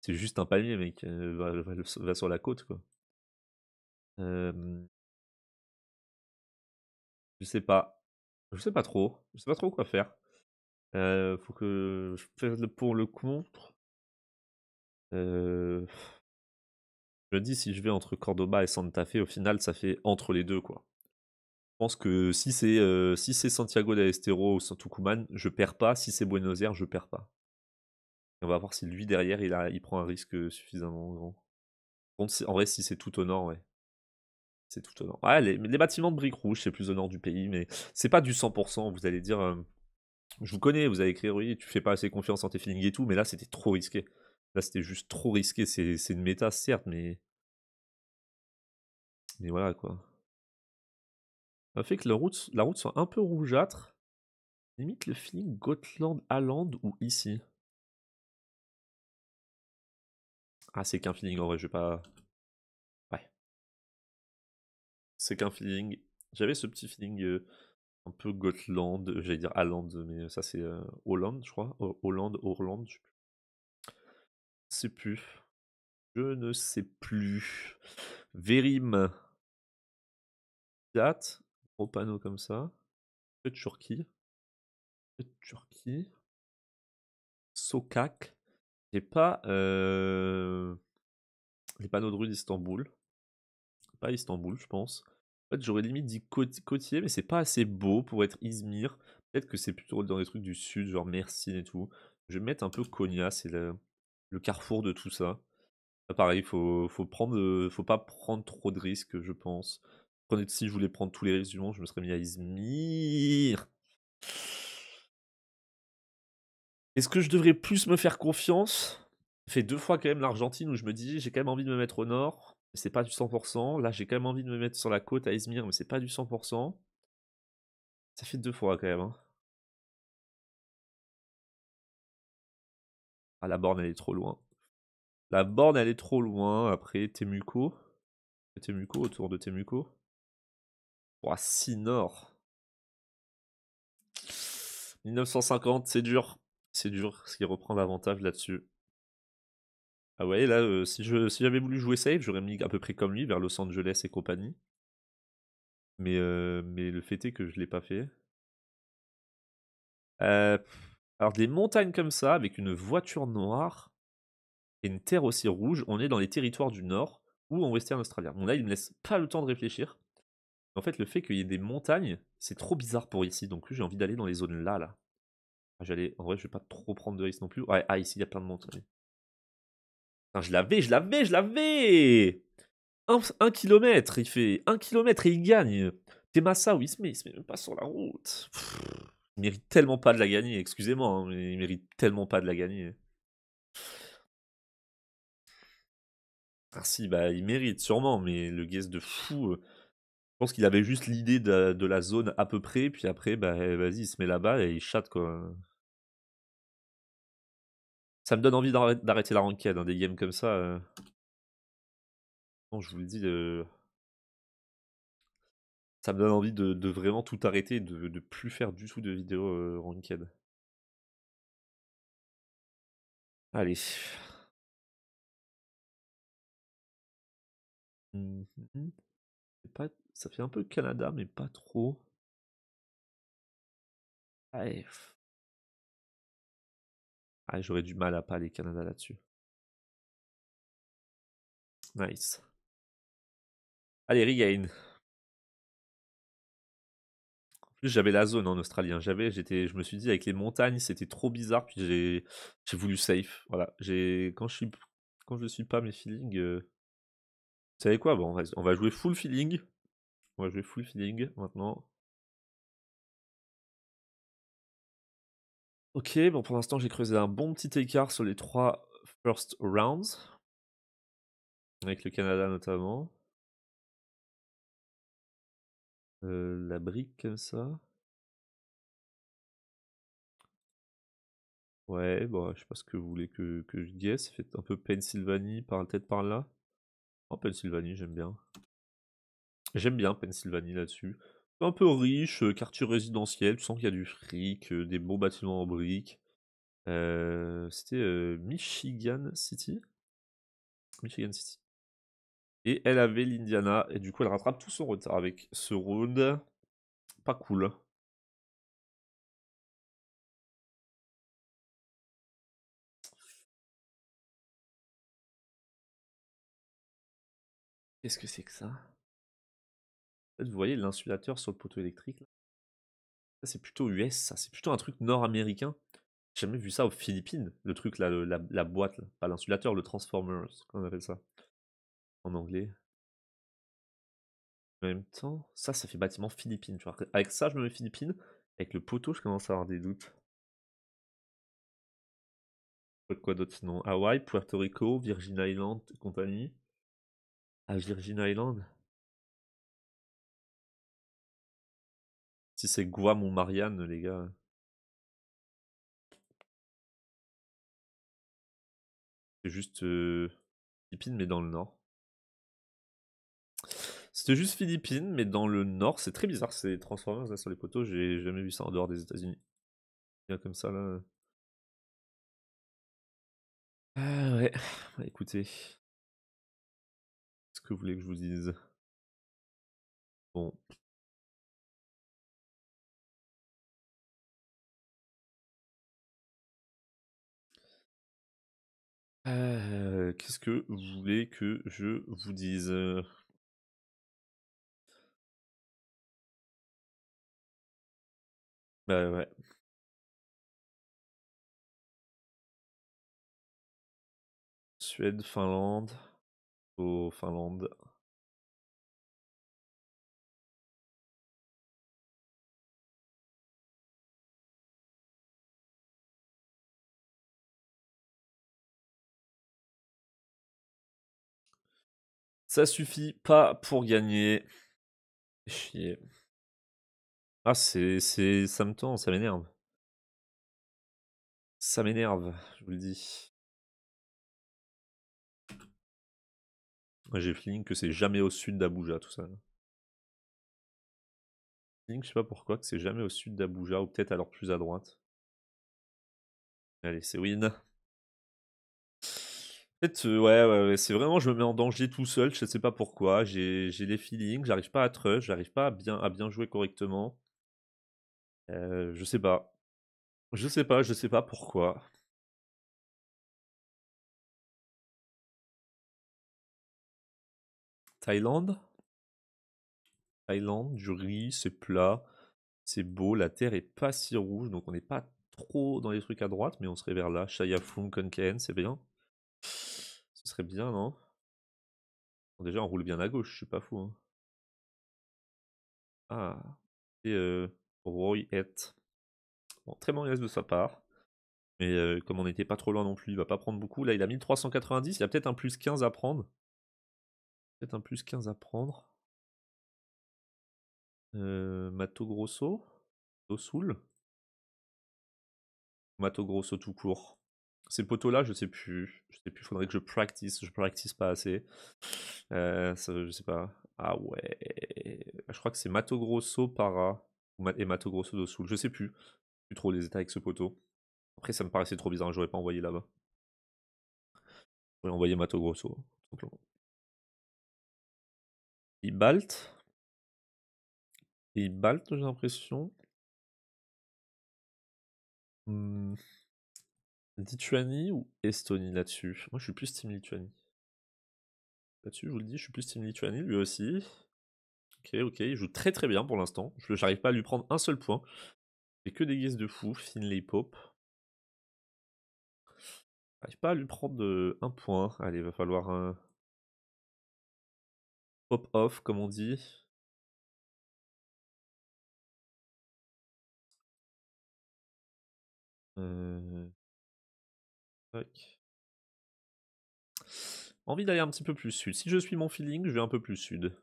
c'est juste un palmier, mec, va, sur la côte, quoi. Je sais pas. Je sais pas trop. Je sais pas trop quoi faire. Euh, faut que je fasse pour le contre. Euh... Je dis si je vais entre Cordoba et Santa Fe, au final ça fait entre les deux quoi. Je pense que si c'est euh, si c'est Santiago de Estero ou Santucumán, je perds pas. Si c'est Buenos Aires, je perds pas. on va voir si lui derrière il, a, il prend un risque suffisamment grand. en vrai, si c'est tout au nord, ouais. C'est tout au nord. Ouais, les, les, bâtiments de briques rouges, c'est plus au nord du pays, mais c'est pas du 100%. Vous allez dire, euh, je vous connais, vous avez écrit, oui, tu fais pas assez confiance en tes feelings et tout, mais là, c'était trop risqué. Là, c'était juste trop risqué. C'est une méta, certes, mais. Mais voilà, quoi. Ça fait que la route, la route soit un peu rougeâtre. Limite le feeling Gotland, Halland ou ici. Ah, c'est qu'un feeling en vrai, je vais pas. Ouais. C'est qu'un feeling. J'avais ce petit feeling. Euh, un peu Gotland, euh, j'allais dire Hollande, mais euh, ça c'est euh, Hollande, je crois. Hollande, Hollande, je sais plus. Je ne sais plus. Verim. Date. Gros panneau comme ça. C'est Turquie. C'est Turquie. Sokak. J'ai pas les panneaux de rue d'Istanbul. Pas Istanbul, je pense j'aurais limite dit côtier, mais c'est pas assez beau pour être Izmir. Peut-être que c'est plutôt dans des trucs du sud, genre Mersin et tout. Je vais mettre un peu Konya, c'est le, carrefour de tout ça. pareil, faut, faut pas prendre trop de risques, je pense. Prenez, si je voulais prendre tous les risques du monde, je me serais mis à Izmir. Est-ce que je devrais plus me faire confiance Ça fait deux fois quand même l'Argentine où je me dis j'ai quand même envie de me mettre au nord c'est pas du 100%. Là, j'ai quand même envie de me mettre sur la côte à Izmir, mais c'est pas du 100%. Ça fait deux fois quand même. Hein. Ah, la borne, elle est trop loin. La borne, elle est trop loin. Après, Temuco. Temuco, autour de Temuco. Oh, 6 nord. 1950, c'est dur. C'est dur, ce qui reprend l'avantage là-dessus. Ah ouais, là, euh, si j'avais voulu jouer safe, j'aurais mis à peu près comme lui, vers Los Angeles et compagnie. Mais, euh, mais le fait est que je ne l'ai pas fait. Euh, alors des montagnes comme ça, avec une voiture noire et une terre aussi rouge, on est dans les territoires du Nord ou en Western Australia. Bon là, il me laisse pas le temps de réfléchir. En fait, le fait qu'il y ait des montagnes, c'est trop bizarre pour ici. Donc j'ai envie d'aller dans les zones là, là. Ah, j'allais, en vrai, je vais pas trop prendre de risques non plus. ah ici, il y a plein de montagnes je l'avais, je l'avais, je l'avais un, kilomètre, il fait un kilomètre et il gagne. Massa oui, il se met, il se met même pas sur la route. il mérite tellement pas de la gagner, excusez-moi, hein, mais il mérite tellement pas de la gagner. Ah si, bah il mérite sûrement, mais le guest de fou. Euh, je pense qu'il avait juste l'idée de, de, la zone à peu près, puis après, bah eh, vas-y, il se met là-bas et il chatte quoi. Ça me donne envie d'arrêter la ranked, hein, des games comme ça. Euh. je vous le dis, de... Euh. ça me donne envie de, vraiment tout arrêter, de, ne plus faire du tout de vidéos euh, ranked. Allez. Mmh, mmh, mmh. Pas... Ça fait un peu Canada, mais pas trop. Allez. Ah, j'aurais du mal à pas aller Canada là-dessus. Nice. Allez, regain. En plus, j'avais la zone en australien. Hein. J'avais, j'étais, je me suis dit avec les montagnes, c'était trop bizarre. Puis j'ai, j'ai voulu safe. Voilà. J'ai, quand je suis, quand je suis pas mes feelings. Euh, vous savez quoi bon, on va, on va jouer full feeling. On va jouer full feeling maintenant. Ok, bon pour l'instant j'ai creusé un bon petit écart sur les trois first rounds. Avec le Canada notamment. Euh, la brique comme ça. Ouais, bon, bah, je sais pas ce que vous voulez que, que je dise. faites un peu Pennsylvanie, par peut-être par là. Oh, Pennsylvanie, j'aime bien. J'aime bien Pennsylvanie là-dessus un peu riche, euh, quartier résidentiel, tu sens qu'il y a du fric, euh, des beaux bâtiments en briques. Euh, c'était Michigan City Michigan City. Et elle avait l'Indiana, et du coup elle rattrape tout son retard avec ce round. Pas cool. Qu'est-ce que c'est que ça vous voyez l'insulateur sur le poteau électrique. c'est plutôt US, ça. C'est plutôt un truc nord-américain. J'ai jamais vu ça aux Philippines, le truc là, la, boîte, pas l'insulateur, le Transformer, comment on appelle ça en anglais. En même temps, ça, ça fait bâtiment Philippines. Avec ça, je me mets Philippines. Avec le poteau, je commence à avoir des doutes. Quoi- d'autre sinon Hawaï, Puerto Rico, Virgin Island compagnie. Ah, Virgin Island c'est Guam ou Marianne, les gars. Hein. C'est juste Philippines, mais dans le nord. C'était juste Philippines, mais dans le nord. C'est très bizarre, ces Transformers là, sur les poteaux. J'ai jamais vu ça en dehors des États-Unis. Comme ça, là. Hein. Ah ouais, bah, écoutez. Qu'est-ce que vous voulez que je vous dise Bon. Euh, qu'est-ce que vous voulez que je vous dise bah, ouais. Suède, Finlande. Oh, Finlande. Ça suffit pas pour gagner. Chier. Ah, c'est, c'est, ça me tend, ça m'énerve. Ça m'énerve, je vous le dis. j'ai feeling que c'est jamais au sud d'Abuja, tout ça. Feeling, je sais pas pourquoi, que c'est jamais au sud d'Abuja, ou peut-être alors plus à droite. Allez, c'est win. Euh, ouais, c'est vraiment, je me mets en danger tout seul, je sais pas pourquoi. J'ai des feelings, j'arrive pas à trush, j'arrive pas à bien, à bien jouer correctement. Euh, je sais pas. Je sais pas, je sais pas pourquoi. Thaïlande Thaïlande, du riz, c'est plat, c'est beau, la terre est pas si rouge, donc on n'est pas trop dans les trucs à droite, mais on serait vers là. Chaya Konken, c'est bien. Ce serait bien, non Déjà, on roule bien à gauche, je suis pas fou. Hein. Ah, c'est Royette. Euh, Roy Bon, très bon de sa part. Mais euh, comme on n'était pas trop loin non plus, il va pas prendre beaucoup. Là, il a 1390, il a peut-être un plus 15 à prendre. Peut-être un plus 15 à prendre. Euh, Mato Grosso Dosoul Mato Grosso tout court ces poteaux-là, je sais plus. Je sais plus, faudrait que je practice. Je practice pas assez. Euh, ça, je sais pas. Ah ouais. Je crois que c'est Mato Grosso Para et Mato Grosso do Sul. Je sais plus. Plus trop les états avec ce poteau. Après, ça me paraissait trop bizarre. J'aurais pas envoyé là-bas. J'aurais envoyé Mato Grosso, Ibalt, hein, Balte. Et j'ai l'impression. Hum... Lituanie ou Estonie là-dessus Moi, je suis plus team Lituanie. Là-dessus, je vous le dis, je suis plus team Lituanie, lui aussi. Ok, ok, il joue très très bien pour l'instant. Je n'arrive pas à lui prendre un seul point. J'ai que des guises de fou, Finley Pop. J'arrive pas à lui prendre euh, un point. Allez, il va falloir un... Pop off, comme on dit. Euh, Envie d'aller un petit peu plus sud. Si je suis mon feeling, je vais un peu plus sud.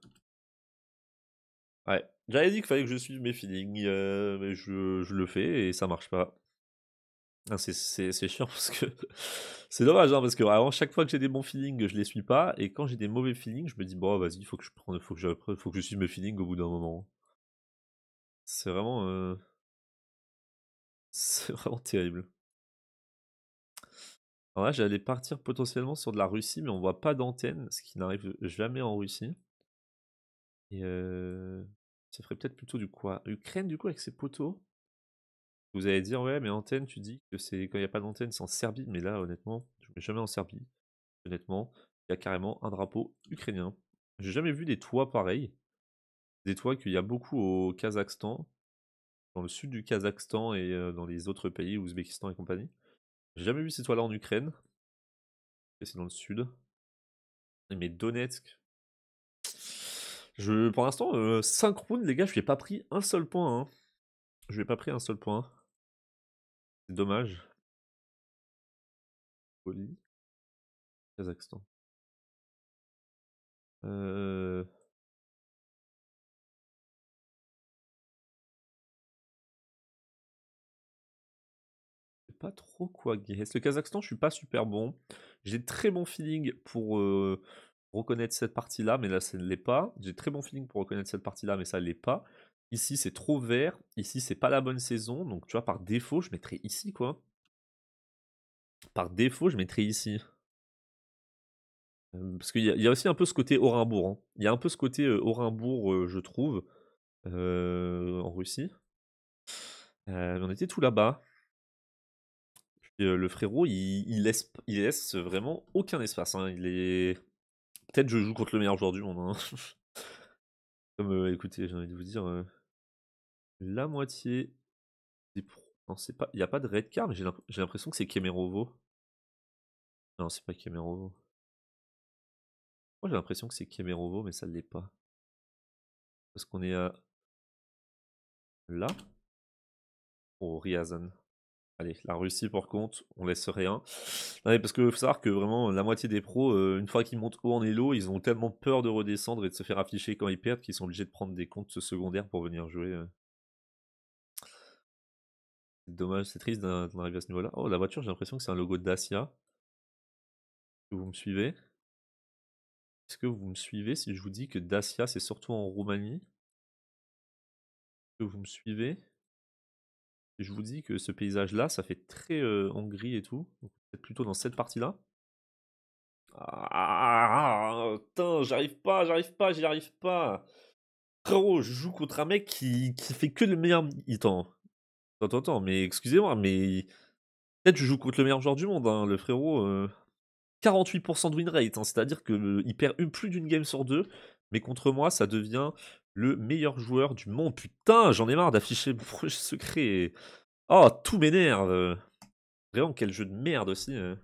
Ouais. J'avais dit qu'il fallait que je suive mes feelings, euh, mais je, le fais et ça marche pas. Ah, c'est chiant parce que c'est dommage, hein, parce que vraiment, chaque fois que j'ai des bons feelings, je les suis pas, et quand j'ai des mauvais feelings, je me dis, bon, vas-y, faut que je prenne, faut que je, faut que je suive mes feelings au bout d'un moment. C'est vraiment. Euh, c'est vraiment terrible là, j'allais partir potentiellement sur de la Russie, mais on voit pas d'antenne, ce qui n'arrive jamais en Russie. Et euh, ça ferait peut-être plutôt du quoi Ukraine, du coup, avec ses poteaux Vous allez dire, ouais, mais antenne, tu dis que c'est quand il n'y a pas d'antenne, c'est en Serbie, mais là, honnêtement, je ne mets jamais en Serbie. Honnêtement, il y a carrément un drapeau ukrainien. J'ai jamais vu des toits pareils. Des toits qu'il y a beaucoup au Kazakhstan, dans le sud du Kazakhstan et euh, dans les autres pays, Ouzbékistan et compagnie jamais vu ces toiles en Ukraine. Et c'est dans le sud. Mais Donetsk. Je, pour l'instant, euh, 5 rounds, les gars, je n'ai pas pris un seul point. Hein. Je n'ai pas pris un seul point. C'est dommage. Poli. Kazakhstan. Euh, pas trop quoi guess. Le Kazakhstan, je suis pas super bon. J'ai très bon feeling pour euh, reconnaître cette partie-là, mais là, ça ne l'est pas. J'ai très bon feeling pour reconnaître cette partie-là, mais ça ne l'est pas. Ici, c'est trop vert. Ici, c'est pas la bonne saison. Donc, tu vois, par défaut, je mettrais ici, quoi. Par défaut, je mettrais ici. Parce qu'il y, a aussi un peu ce côté Orenbourg. Hein. Il y a un peu ce côté euh, euh je trouve, euh, en Russie. on était tout là-bas. Euh, le frérot, il, laisse, vraiment aucun espace. Hein. Il est. Peut-être je joue contre le meilleur joueur du monde. Hein. Comme euh, écoutez, j'ai envie de vous dire. Euh, la moitié pas. Il n'y a pas de red card, mais j'ai l'impression que c'est Kemerovo. Non, c'est pas Kemerovo. Moi j'ai l'impression que c'est Kemerovo, mais ça ne l'est pas. Parce qu'on est à. Là. Oh, Riazan. Allez, la Russie, par contre, on laisse rien. mais parce que faut savoir que vraiment, la moitié des pros, euh, une fois qu'ils montent haut en élo, ils ont tellement peur de redescendre et de se faire afficher quand ils perdent qu'ils sont obligés de prendre des comptes secondaires pour venir jouer. Euh. dommage, c'est triste d'en arriver à ce niveau-là. Oh, la voiture, j'ai l'impression que c'est un logo de Dacia. Vous me suivez Est-ce que vous me suivez si je vous dis que Dacia, c'est surtout en Roumanie Est-ce que vous me suivez je vous dis que ce paysage-là, ça fait très en Hongrie et tout. Peut-être plutôt dans cette partie-là. Ah, putain, j'arrive pas, j'arrive pas, j'y arrive pas. Frérot, je joue contre un mec qui, qui fait que le meilleur. Attends, attends, attends, mais excusez-moi, mais. Peut-être je joue contre le meilleur joueur du monde, hein, le frérot. 48% de win rate, hein, c'est-à-dire qu'il perd plus d'une game sur deux, mais contre moi, ça devient le meilleur joueur du monde. Putain, j'en ai marre d'afficher mon projet secret. Oh, tout m'énerve. Vraiment, quel jeu de merde aussi. Hein.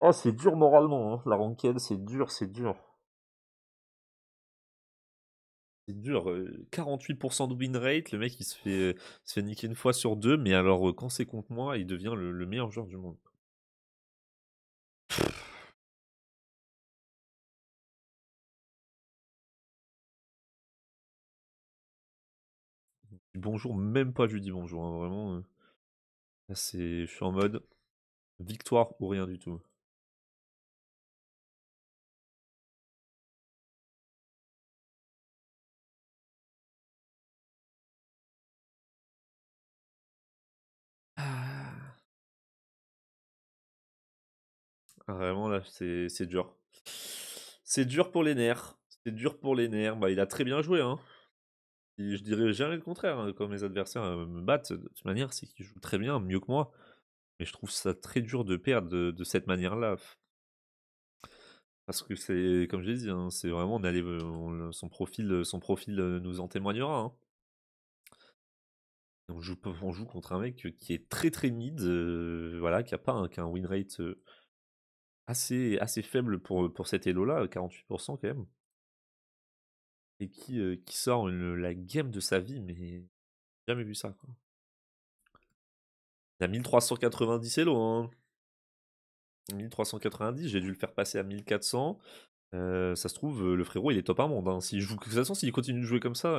Oh, c'est dur moralement, hein, la ranquelle, c'est dur, c'est dur. C'est dur. 48% euh, de win rate, le mec il se fait, se fait niquer une fois sur deux, mais alors euh, quand c'est contre moi, il devient le, meilleur joueur du monde. bonjour, même pas je dis bonjour, hein, vraiment. Euh. c'est, je suis en mode victoire ou rien du tout. Ah. Vraiment là, c'est, c'est dur. C'est dur pour les nerfs. C'est dur pour les nerfs. Bah, il a très bien joué, hein. Je dirais jamais le contraire. Comme hein, Quand mes adversaires euh, me battent, de toute manière, c'est qu'ils jouent très bien, mieux que moi. Mais je trouve ça très dur de perdre de, cette manière-là. Parce que c'est, comme je l'ai dit, hein, c'est vraiment euh, on son profil, euh, son profil nous en témoignera. Donc hein. On joue, contre un mec qui est très très mid, voilà, qui a pas un, qui win rate assez assez faible pour pour cet elo là, 48% quand même et qui, qui sort la game de sa vie, mais jamais vu ça. Quoi. Il a 1390 Elo. Hein. 1390, j'ai dû le faire passer à 1400. ça se trouve, le frérot, il est top 1 monde. Hein. de toute façon, s'il continue de jouer comme ça,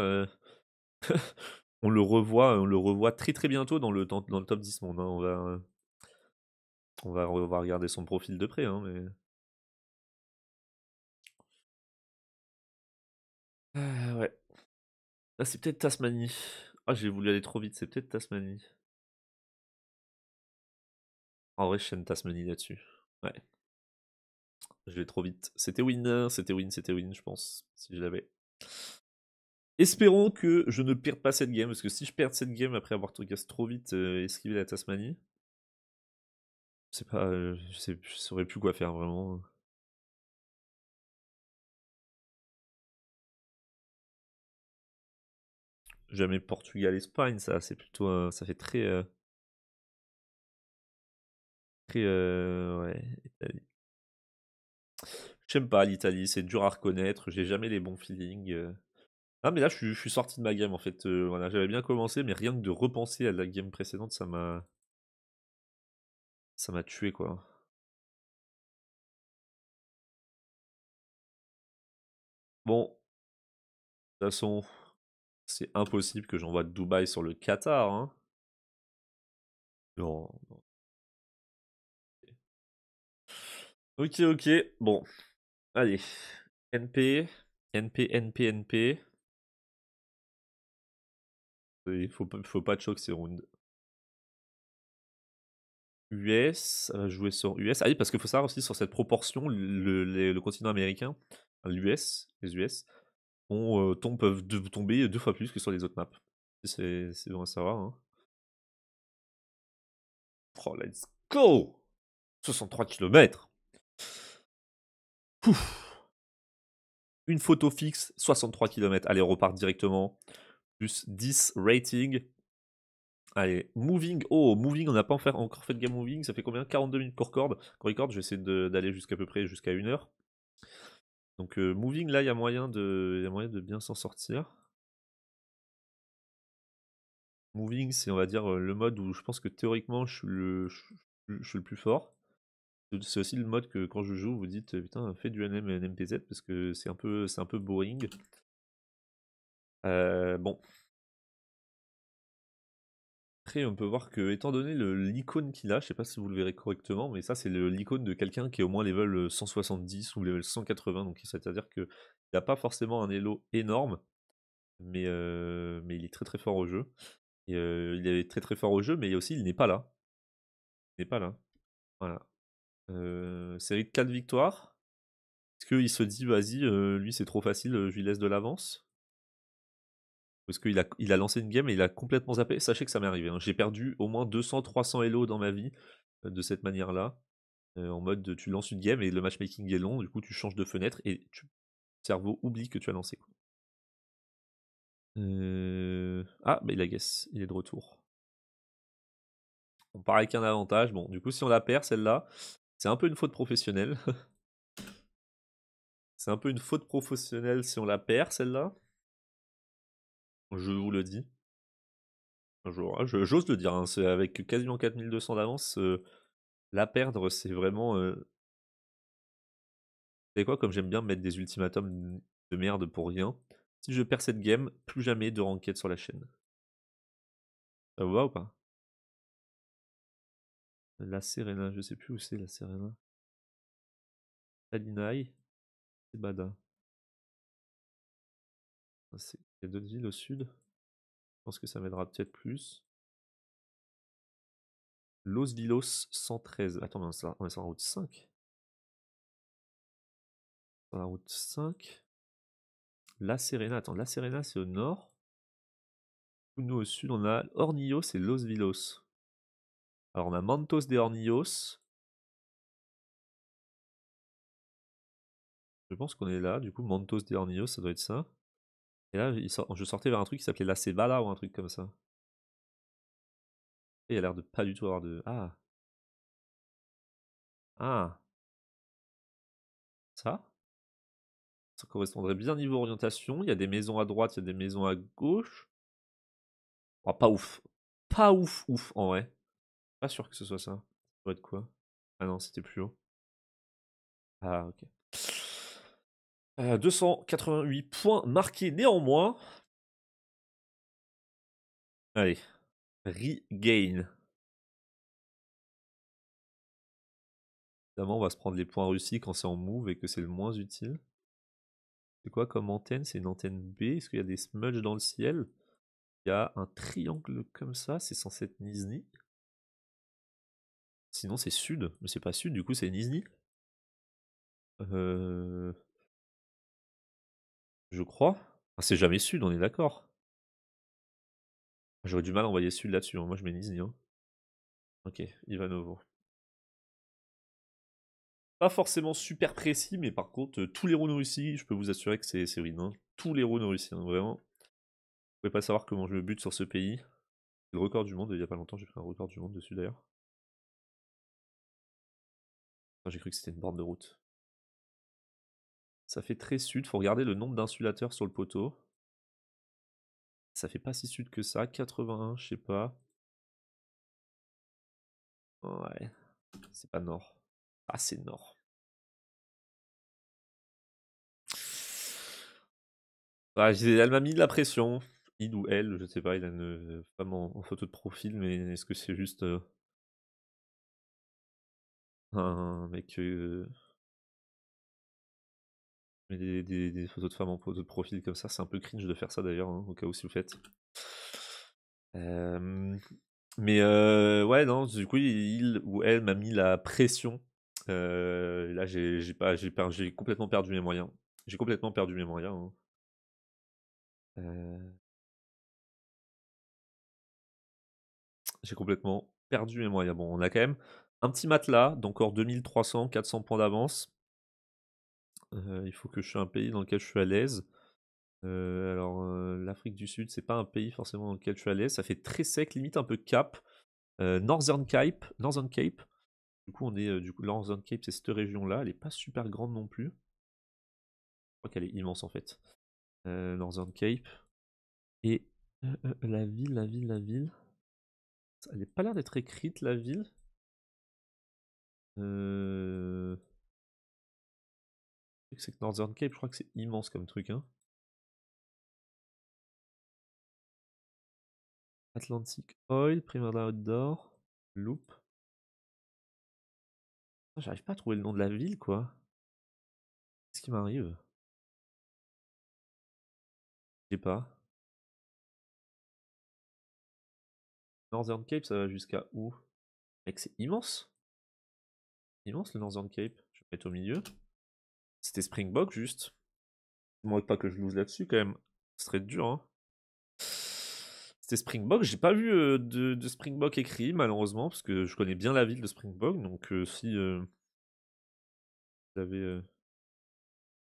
on le revoit, on le revoit très très bientôt dans le, dans, le top 10 monde. Hein. On va, on va, regarder son profil de près, hein, mais. Ah, ouais. Là, ah, c'est peut-être Tasmanie. Ah, j'ai voulu aller trop vite, c'est peut-être Tasmanie. En vrai, je chaîne Tasmanie là-dessus. Ouais. Je vais trop vite. C'était win, hein, c'était win, c'était win, je pense, si je l'avais. Espérons que je ne perde pas cette game, parce que si je perds cette game après avoir trop vite et euh, esquivé la Tasmanie, euh, je sais pas, je, je saurais plus quoi faire vraiment. jamais Portugal, Espagne, ça c'est plutôt euh, ça fait très euh, très euh, ouais, J'aime pas l'Italie, c'est dur à reconnaître, j'ai jamais les bons feelings. Ah mais là je suis, je sorti de ma game en fait, voilà, j'avais bien commencé mais rien que de repenser à la game précédente, ça m'a ça m'a tué quoi. Bon, de toute façon, c'est impossible que j'envoie Dubaï sur le Qatar. Hein. Non, Ok, ok. Bon. Allez. NP. NP, NP, NP. Il faut, faut pas de choc ces rounds. US, jouer sur US. Ah oui, parce qu'il faut savoir aussi sur cette proportion, le, le continent américain, l'US, les US, euh, on tombe, peuvent de, tomber deux fois plus que sur les autres maps. C'est bon à savoir. Hein. Oh, let's go 63 km Une photo fixe, 63 km. Allez, repart directement. Plus 10 rating. Allez, moving. Oh, moving, on n'a pas encore fait de game moving. Ça fait combien 42 minutes corde record. je vais essayer d'aller jusqu'à peu près jusqu'à une heure. Donc Moving, là, il y a moyen de, y a moyen de bien s'en sortir. Moving, c'est on va dire le mode où je pense que théoriquement je suis le, je, suis le plus fort. C'est aussi le mode que quand je joue, vous dites putain fais du NM et NMPZ parce que c'est un peu c'est un peu boring. bon, on peut voir que, étant donné l'icône qu'il a, je sais pas si vous le verrez correctement, mais ça, c'est l'icône de quelqu'un qui est au moins level 170 euh, ou level 180. Donc, c'est-à-dire qu'il n'a pas forcément un elo énorme, euh, mais, il est très très fort au jeu. Euh, il est très très fort au jeu, mais aussi, il n'est pas là. Il n'est pas là. Voilà. série de 4 victoires. Est-ce qu'il se dit, vas-y, lui, c'est trop facile, je lui laisse de l'avance parce qu'il a, il a lancé une game et il a complètement zappé. Sachez que ça m'est arrivé. Hein. J'ai perdu au moins 200-300 elo dans ma vie euh, de cette manière-là. Euh, en mode, tu lances une game et le matchmaking est long, du coup, tu changes de fenêtre et le cerveau oublie que tu as lancé. Euh, ah, mais il a guess, il est de retour. On part avec un avantage. Bon, du coup, si on la perd, celle-là, c'est un peu une faute professionnelle. c'est un peu une faute professionnelle si on la perd, celle-là. Je vous le dis. Hein, j'ose le dire, hein, avec quasiment 4200 d'avance, la perdre, c'est vraiment. C'est quoi, comme j'aime bien mettre des ultimatums de merde pour rien. Si je perds cette game, plus jamais de ranked sur la chaîne. Ça vous va ou pas La Serena, je sais plus où c'est la Serena. Salinaï, c'est ah, C'est il y a d'autres villes au sud. Je pense que ça m'aidera peut-être plus. Los Vilos 113. Attends, mais on est sur la route 5. Sur la route 5. La Serena. Attends, La Serena, c'est au nord. Nous, au sud, on a Hornillos et Los Vilos. Alors, on a Mantos de Hornillos. Je pense qu'on est là. Du coup, Mantos de Hornillos, ça doit être ça. Et là, je sortais vers un truc qui s'appelait la Cebala ou un truc comme ça. Et il a l'air de pas du tout avoir de. Ah Ah Ça Ça correspondrait bien niveau orientation. Il y a des maisons à droite, il y a des maisons à gauche. Oh, pas ouf. Pas ouf, ouf en vrai. Pas sûr que ce soit ça. Ça pourrait être quoi Ah non, c'était plus haut. Ah, ok. 288 euh, points marqués néanmoins. Allez, regain. Évidemment, on va se prendre les points Russie quand c'est en move et que c'est le moins utile. C'est quoi comme antenne C'est une antenne B. Est-ce qu'il y a des smudges dans le ciel Il y a un triangle comme ça. C'est censé être Nizni. Sinon, c'est sud. Mais c'est pas sud, du coup, c'est Nizni. Euh... Je crois. Ah, c'est jamais Sud, on est d'accord. J'aurais du mal à envoyer Sud là-dessus. Hein, moi, je mets hein. Ok, Ivanovo. Pas forcément super précis, mais par contre, tous les roues Russie, je peux vous assurer que c'est c'est win. Hein. Tous les roues Russie, vraiment. Vous pouvez pas savoir comment je me bute sur ce pays. Le record du monde, il y a pas longtemps, j'ai pris un record du monde dessus d'ailleurs. J'ai cru que c'était une borne de route. Ça fait très sud. Faut regarder le nombre d'insulateurs sur le poteau. Ça fait pas si sud que ça. 81, je sais pas. Ouais. C'est pas nord. Ah, c'est nord. elle m'a mis de la pression. Il ou elle, je sais pas, il a une femme euh, en, photo de profil, mais est-ce que c'est juste euh, un mec euh, des, photos de femmes en de profil comme ça, c'est un peu cringe de faire ça d'ailleurs, hein, au cas où si vous faites. mais euh, ouais, non, du coup, il ou elle m'a mis la pression. Euh, là, j'ai pas, j'ai j'ai complètement perdu mes moyens. J'ai complètement perdu mes moyens. Hein. Euh j'ai complètement perdu mes moyens. Bon, on a quand même un petit matelas, donc encore 2300, 400 points d'avance. Euh, il faut que je sois un pays dans lequel je suis à l'aise. Euh, alors, euh, l'Afrique du Sud, c'est pas un pays forcément dans lequel je suis à l'aise. Ça fait très sec, limite un peu Cap. Northern Cape. Northern Cape. Du coup, on est, du coup, Northern Cape, c'est cette région-là. Elle est pas super grande non plus. Je crois qu'elle est immense en fait. Northern Cape. Et la ville, la ville, la ville. Elle n'est pas l'air d'être écrite, la ville. Euh, c'est que Northern Cape, je crois que c'est immense comme truc. Hein. Atlantic Oil, Primavera Outdoor, Loop. Ah, j'arrive pas à trouver le nom de la ville, quoi. Qu'est-ce qui m'arrive Je sais pas. Northern Cape, ça va jusqu'à où Mec, c'est immense Immense le Northern Cape. Je vais mettre au milieu. C'était Springbok, juste. Moi, pas que je lose là-dessus, quand même. Ce serait dur, hein. C'était Springbok. J'ai pas vu euh, de, Springbok écrit, malheureusement, parce que je connais bien la ville de Springbok. Donc, euh, si euh, vous avez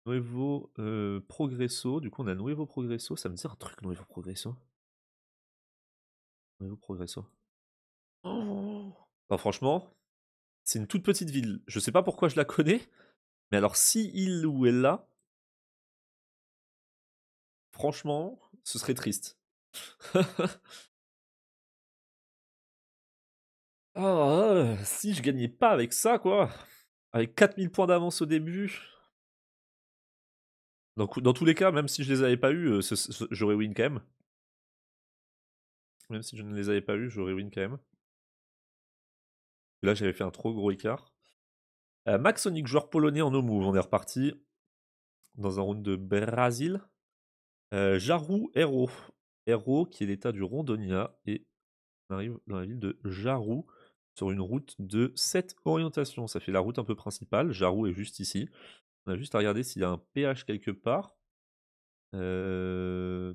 Nuevo Progresso, du coup, on a Nuevo Progresso. Ça me dit un truc, Nuevo Progresso. Nuevo Progresso. Enfin, oh. bah, franchement, c'est une toute petite ville. Je sais pas pourquoi je la connais. Mais alors, si il ou elle franchement, ce serait triste. Ah, si je gagnais pas avec ça, quoi. Avec 4000 points d'avance au début. Donc, dans tous les cas, même si je les avais pas eu, euh, j'aurais win quand même. Même si je ne les avais pas eu, j'aurais win quand même. Là, j'avais fait un trop gros écart. Euh, Maxonic, joueur polonais en no-move. On est reparti dans un round de Brésil. Euh, Jarou Hero. Hero qui est l'état du Rondonia. Et on arrive dans la ville de Jarou sur une route de 7 orientations. Ça fait la route un peu principale. Jarou est juste ici. On a juste à regarder s'il y a un PH quelque part. Euh...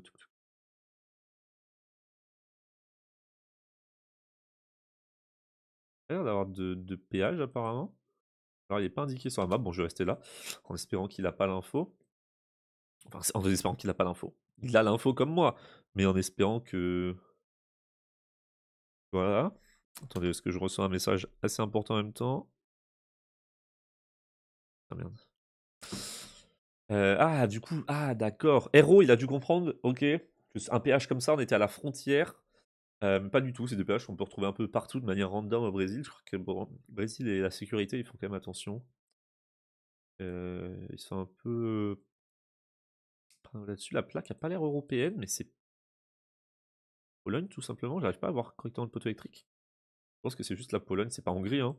d'avoir de, de péage apparemment. Alors, il n'est pas indiqué sur la map. Bon, je vais rester là en espérant qu'il n'a pas l'info. Enfin, en espérant qu'il n'a pas l'info. Il a l'info comme moi, mais en espérant que. Voilà. Attendez, est-ce que je reçois un message assez important en même temps Ah merde. Euh, ah, du coup, ah, d'accord. Hero il a dû comprendre, ok, un PH comme ça, on était à la frontière euh, pas du tout, ces DPH, on peut retrouver un peu partout de manière random au Brésil. Je crois que le Brésil et la sécurité, ils font quand même attention. Euh, ils sont un peu. Euh, là-dessus, la plaque n'a pas l'air européenne, mais c'est. Pologne, tout simplement, j'arrive pas à voir correctement le poteau électrique. Je pense que c'est juste la Pologne, c'est pas Hongrie, hein.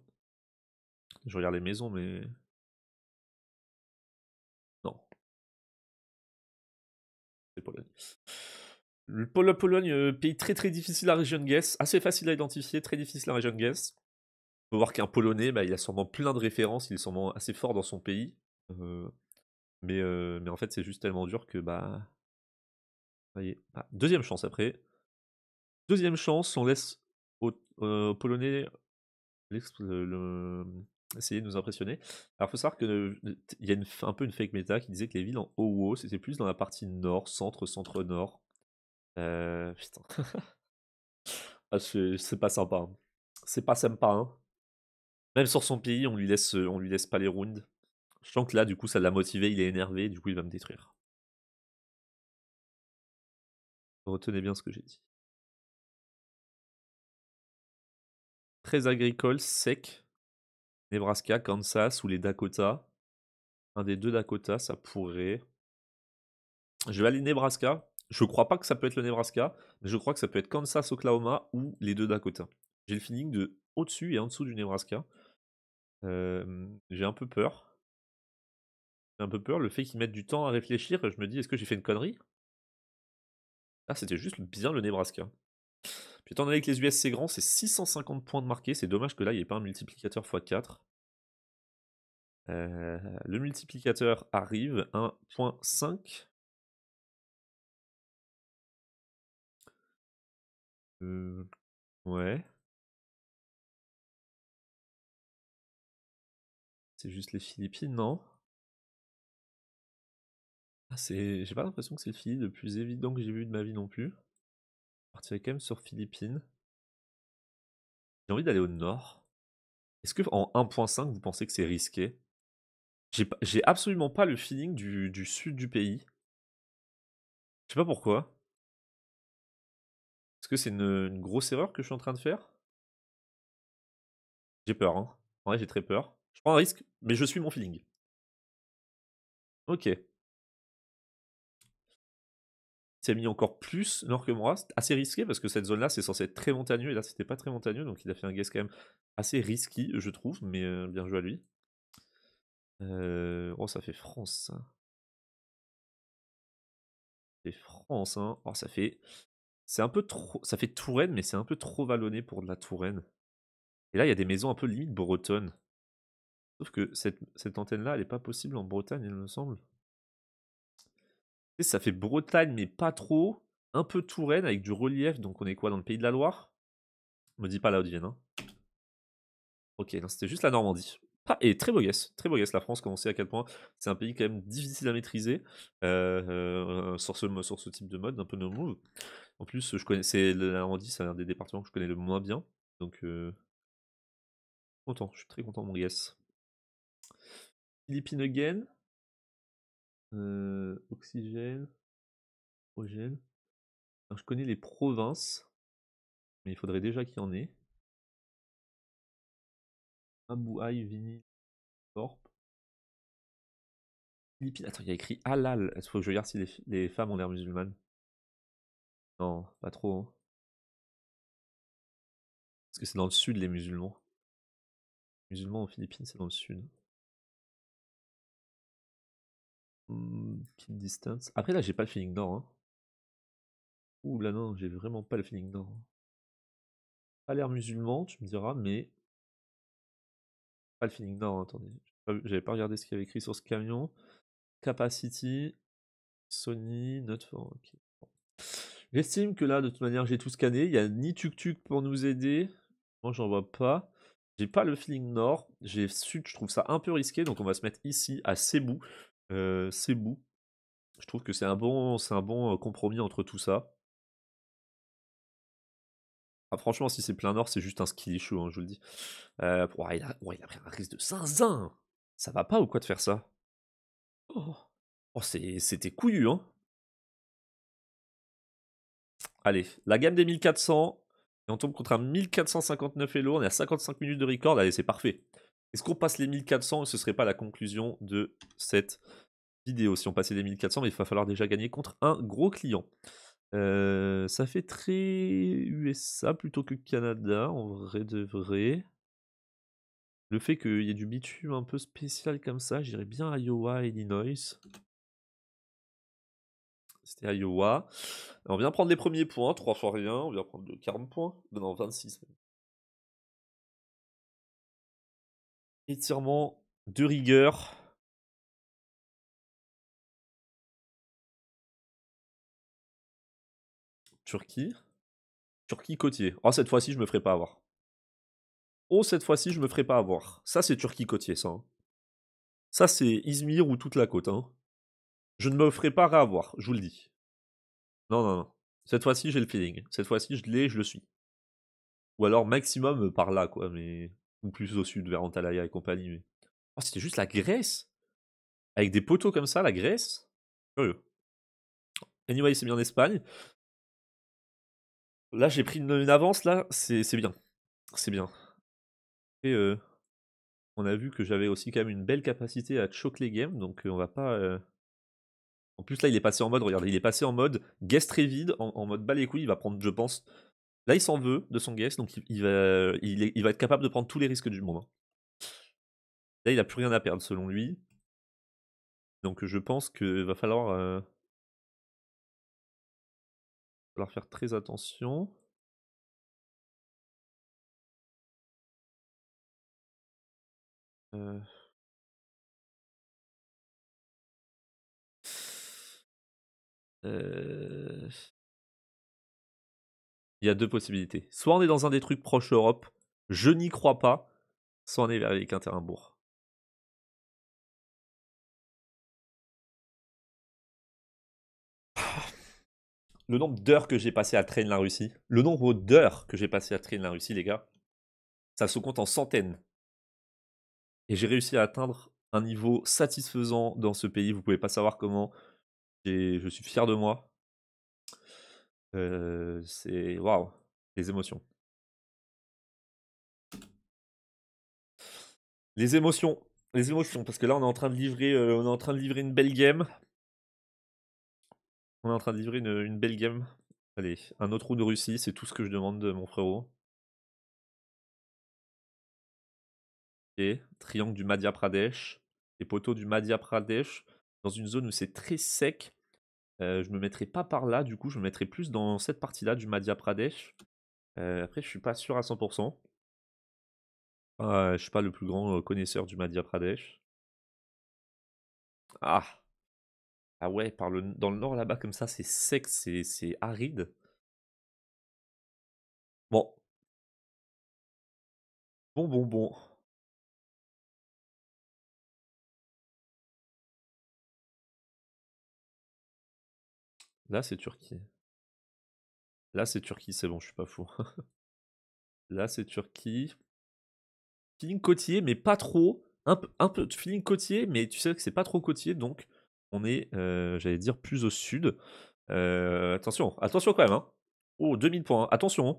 Je regarde les maisons, mais. Non. C'est Pologne. Le, la Pologne, euh, pays très très difficile à région de Guess, assez facile à identifier, très difficile à région de Guess. On peut voir qu'un Polonais, bah, il a sûrement plein de références, il est sûrement assez fort dans son pays. Euh, mais, euh, mais en fait, c'est juste tellement dur que bah. Voyez. Bah, deuxième chance après. Deuxième chance, on laisse aux, Polonais essayer de nous impressionner. Alors, il faut savoir qu'il y a une, un peu une fake méta qui disait que les villes en haut, c'était plus dans la partie nord, centre, centre-nord. Euh, putain. Ah, c'est pas sympa. Hein. C'est pas sympa. Hein. Même sur son pays, on lui laisse, euh, on lui laisse pas les rounds. Je sens que là, du coup, ça l'a motivé, il est énervé, du coup, il va me détruire. Retenez bien ce que j'ai dit. Très agricole, sec. Nebraska, Kansas ou les Dakota. Un des deux Dakota, ça pourrait. Je vais aller Nebraska je crois pas que ça peut être le Nebraska, mais je crois que ça peut être Kansas, Oklahoma ou les deux Dakota. J'ai le feeling de au-dessus et en dessous du Nebraska. j'ai un peu peur. J'ai un peu peur. Le fait qu'ils mettent du temps à réfléchir, je me dis, est-ce que j'ai fait une connerie Ah, c'était juste bien le Nebraska. Puis étant donné que les US c'est grand, c'est 650 points de marqué. C'est dommage que là, il n'y ait pas un multiplicateur x4. Euh, le multiplicateur arrive, 1.5. Euh, ouais. C'est juste les Philippines, non Ah, c'est... J'ai pas l'impression que c'est le Philippe le plus évident que j'ai vu de ma vie non plus. Je partirais quand même sur Philippines. J'ai envie d'aller au nord. Est-ce que en 1.5, vous pensez que c'est risqué j'ai, absolument pas le feeling du, du sud du pays. Je sais pas pourquoi. Est-ce que c'est une, grosse erreur que je suis en train de faire J'ai peur, hein. En j'ai très peur. Je prends un risque, mais je suis mon feeling. Ok. C'est mis encore plus nord que moi. C'est assez risqué parce que cette zone-là, c'est censé être très montagneux. Et là, c'était pas très montagneux. Donc, il a fait un guess quand même assez risqué, je trouve. Mais bien joué à lui. Oh, ça fait France, ça. France, hein. Oh, ça fait c'est un peu trop. Ça fait Touraine, mais c'est un peu trop vallonné pour de la Touraine. Et là, il y a des maisons un peu limite bretonnes. Sauf que cette, antenne-là, elle n'est pas possible en Bretagne, il me semble. ça fait Bretagne, mais pas trop. Un peu Touraine avec du relief. Donc on est quoi dans le pays de la Loire Me dit pas là où ils Ok, non, c'était juste la Normandie. Ah, et très beau guess, très beau guess. La France, quand on sait à quel point c'est un pays quand même difficile à maîtriser euh, euh, sur, ce, type de mode, un peu no En plus, je connais, c'est l'arrondi, c'est un des départements que je connais le moins bien. Donc, euh, content, je suis très content, mon guess. Philippine again. oxygène. Oxygène. je connais les provinces, mais il faudrait déjà qu'il y en ait. Abu vini Corp. Philippines. Attends, il y a écrit halal. Il faut que je regarde si les, femmes ont l'air musulmanes. Non, pas trop. Hein. Parce que c'est dans le sud, les musulmans. Les musulmans aux Philippines, c'est dans le sud. Hmm, distance. Après, là, j'ai pas le feeling d'or. Hein. Ouh là, non, j'ai vraiment pas le feeling d'or. Pas l'air musulman, tu me diras, mais pas le feeling. Nord, attendez. J'avais pas regardé ce qu'il y avait écrit sur ce camion. Capacity, Sony, note. J'estime que là, de toute manière, j'ai tout scanné. Il y a ni tuk-tuk pour nous aider. Moi, j'en vois pas. J'ai pas le feeling nord. J'ai sud, je trouve ça un peu risqué. Donc, on va se mettre ici à Cebu. Euh, Cebu. Je trouve que c'est un, bon, un bon euh, compromis entre tout ça. Ah, franchement, si c'est plein nord, c'est juste un ski chaud, hein, je le dis. Euh, il, a, pris un risque de 5-1. Ça va pas ou quoi de faire ça Oh, oh c'était couillu, hein. Allez, la gamme des 1400, et on tombe contre un 1459 lourd. on est à 55 minutes de record, allez, c'est parfait. Est-ce qu'on passe les 1400 Ce serait pas la conclusion de cette vidéo si on passait les 1400, mais il va falloir déjà gagner contre un gros client. Euh, ça fait très USA plutôt que Canada, en vrai de vrai. Le fait qu'il y ait du bitume un peu spécial comme ça, j'irais bien à Iowa, Illinois. C'était Iowa. On vient prendre les premiers points, 3 fois rien, on vient prendre 40 points. Non, 26. Étirement de rigueur. Turquie. turquie côtier Oh, cette fois-ci, je me ferai pas avoir. Oh, cette fois-ci, je me ferai pas avoir. Ça, c'est Turquie côtier, ça. Hein. Ça, c'est Izmir ou toute la côte. Hein. Je ne me ferai pas avoir, je vous le dis. Non, non, non. Cette fois-ci, j'ai le feeling. Cette fois-ci, je l'ai, je le suis. Ou alors maximum euh, par là, quoi, mais. Ou plus au sud, vers Antalya et compagnie. Oh, c'était juste la Grèce Avec des poteaux comme ça, la Grèce Curieux. Anyway, c'est bien en Espagne. Là, j'ai pris une, avance, là, c'est bien. C'est bien. Et euh, on a vu que j'avais aussi quand même une belle capacité à choke les games, donc euh, on va pas... Euh, en plus, là, il est passé en mode, regardez, il est passé en mode guest très vide, en, mode bas il va prendre, je pense... Là, il s'en veut de son guest, donc il, va, il, va être capable de prendre tous les risques du monde. Hein. Là, il n'a plus rien à perdre, selon lui. Donc je pense qu'il va falloir falloir faire très attention. Euh. Euh. Il y a deux possibilités. Soit on est dans un des trucs proche Europe, je n'y crois pas, soit on est vers les le nombre d'heures que j'ai passé à traîner la Russie, le nombre d'heures que j'ai passé à traîner la Russie, les gars, ça se compte en centaines. Et j'ai réussi à atteindre un niveau satisfaisant dans ce pays. Vous pouvez pas savoir comment. je suis fier de moi. Euh, c'est waouh, les émotions. Les émotions, les émotions, parce que là on est en train de livrer, euh, on est en train de livrer une belle game. On est en train de livrer une, belle game. Allez, un autre roue de Russie, c'est tout ce que je demande de euh, mon frérot. Et triangle du Madhya Pradesh. Les poteaux du Madhya Pradesh. Dans une zone où c'est très sec. Je euh, je me mettrai pas par là, du coup, je me mettrai plus dans cette partie-là du Madhya Pradesh. Euh, après, je suis pas sûr à 100%. Je ah, je suis pas le plus grand connaisseur du Madhya Pradesh. Ah, ah ouais, par le, dans le nord là-bas, comme ça, c'est sec, c'est aride. Bon. Bon, bon, bon. Là, c'est Turquie. Là, c'est Turquie, c'est bon, je suis pas fou. Là, c'est Turquie. Feeling côtier, mais pas trop. Un, peu, un peu feeling côtier, mais tu sais que c'est pas trop côtier, donc on est, euh, j'allais dire, plus au sud. Euh, attention, attention quand même. Hein. Oh, 2000 points. Hein. Attention. Hein.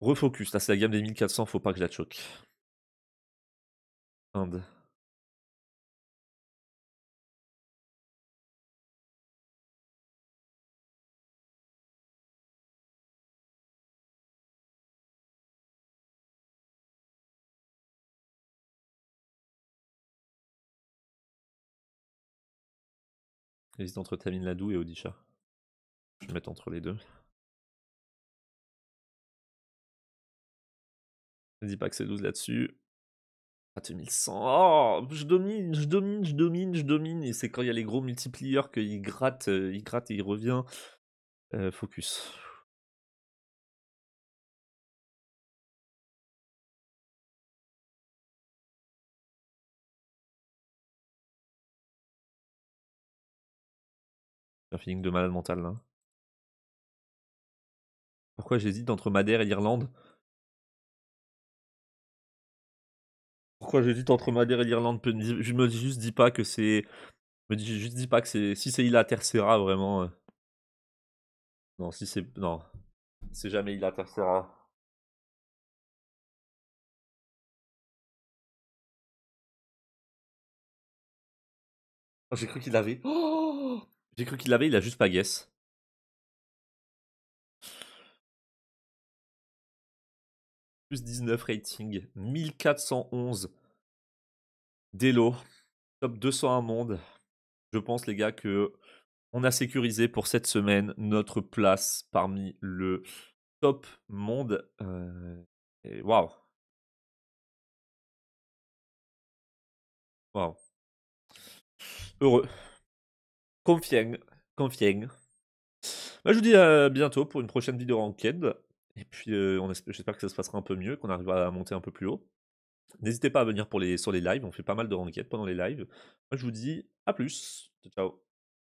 Refocus. Là, c'est la gamme des 1400. Faut pas que je la choque. Inde. J'hésite entre Tamine Ladou et Odisha. Je vais mettre entre les deux. Ne dis pas que c'est 12 là-dessus. Ah, 2100. Oh, je domine, je domine, je domine, je domine. Et c'est quand il y a les gros multipliers qu'il gratte, euh, il gratte et il revient. Euh, focus. un feeling de malade mental là. Pourquoi j'hésite entre Madère et l'Irlande Pourquoi j'hésite entre Madère et l'Irlande Je me dis juste dis pas que c'est. Je Me dis juste dis pas que c'est. Si c'est ilatercera Tercera vraiment. Euh. Non, si c'est. Non. C'est jamais Ila Tercera. Oh, j'ai cru qu'il avait. Oh j'ai cru qu'il l'avait, il a juste pas guess. Plus 19 rating, 1411 Delo, top 201 monde. Je pense les gars que on a sécurisé pour cette semaine notre place parmi le top monde. Euh, waouh. Waouh. Wow. Heureux confieng confieng bah, je vous dis à bientôt pour une prochaine vidéo enquête. Et puis, euh, j'espère que ça se passera un peu mieux, qu'on arrivera à monter un peu plus haut. N'hésitez pas à venir pour les, sur les lives, on fait pas mal de enquêtes pendant les lives. Moi, je vous dis à plus. Ciao.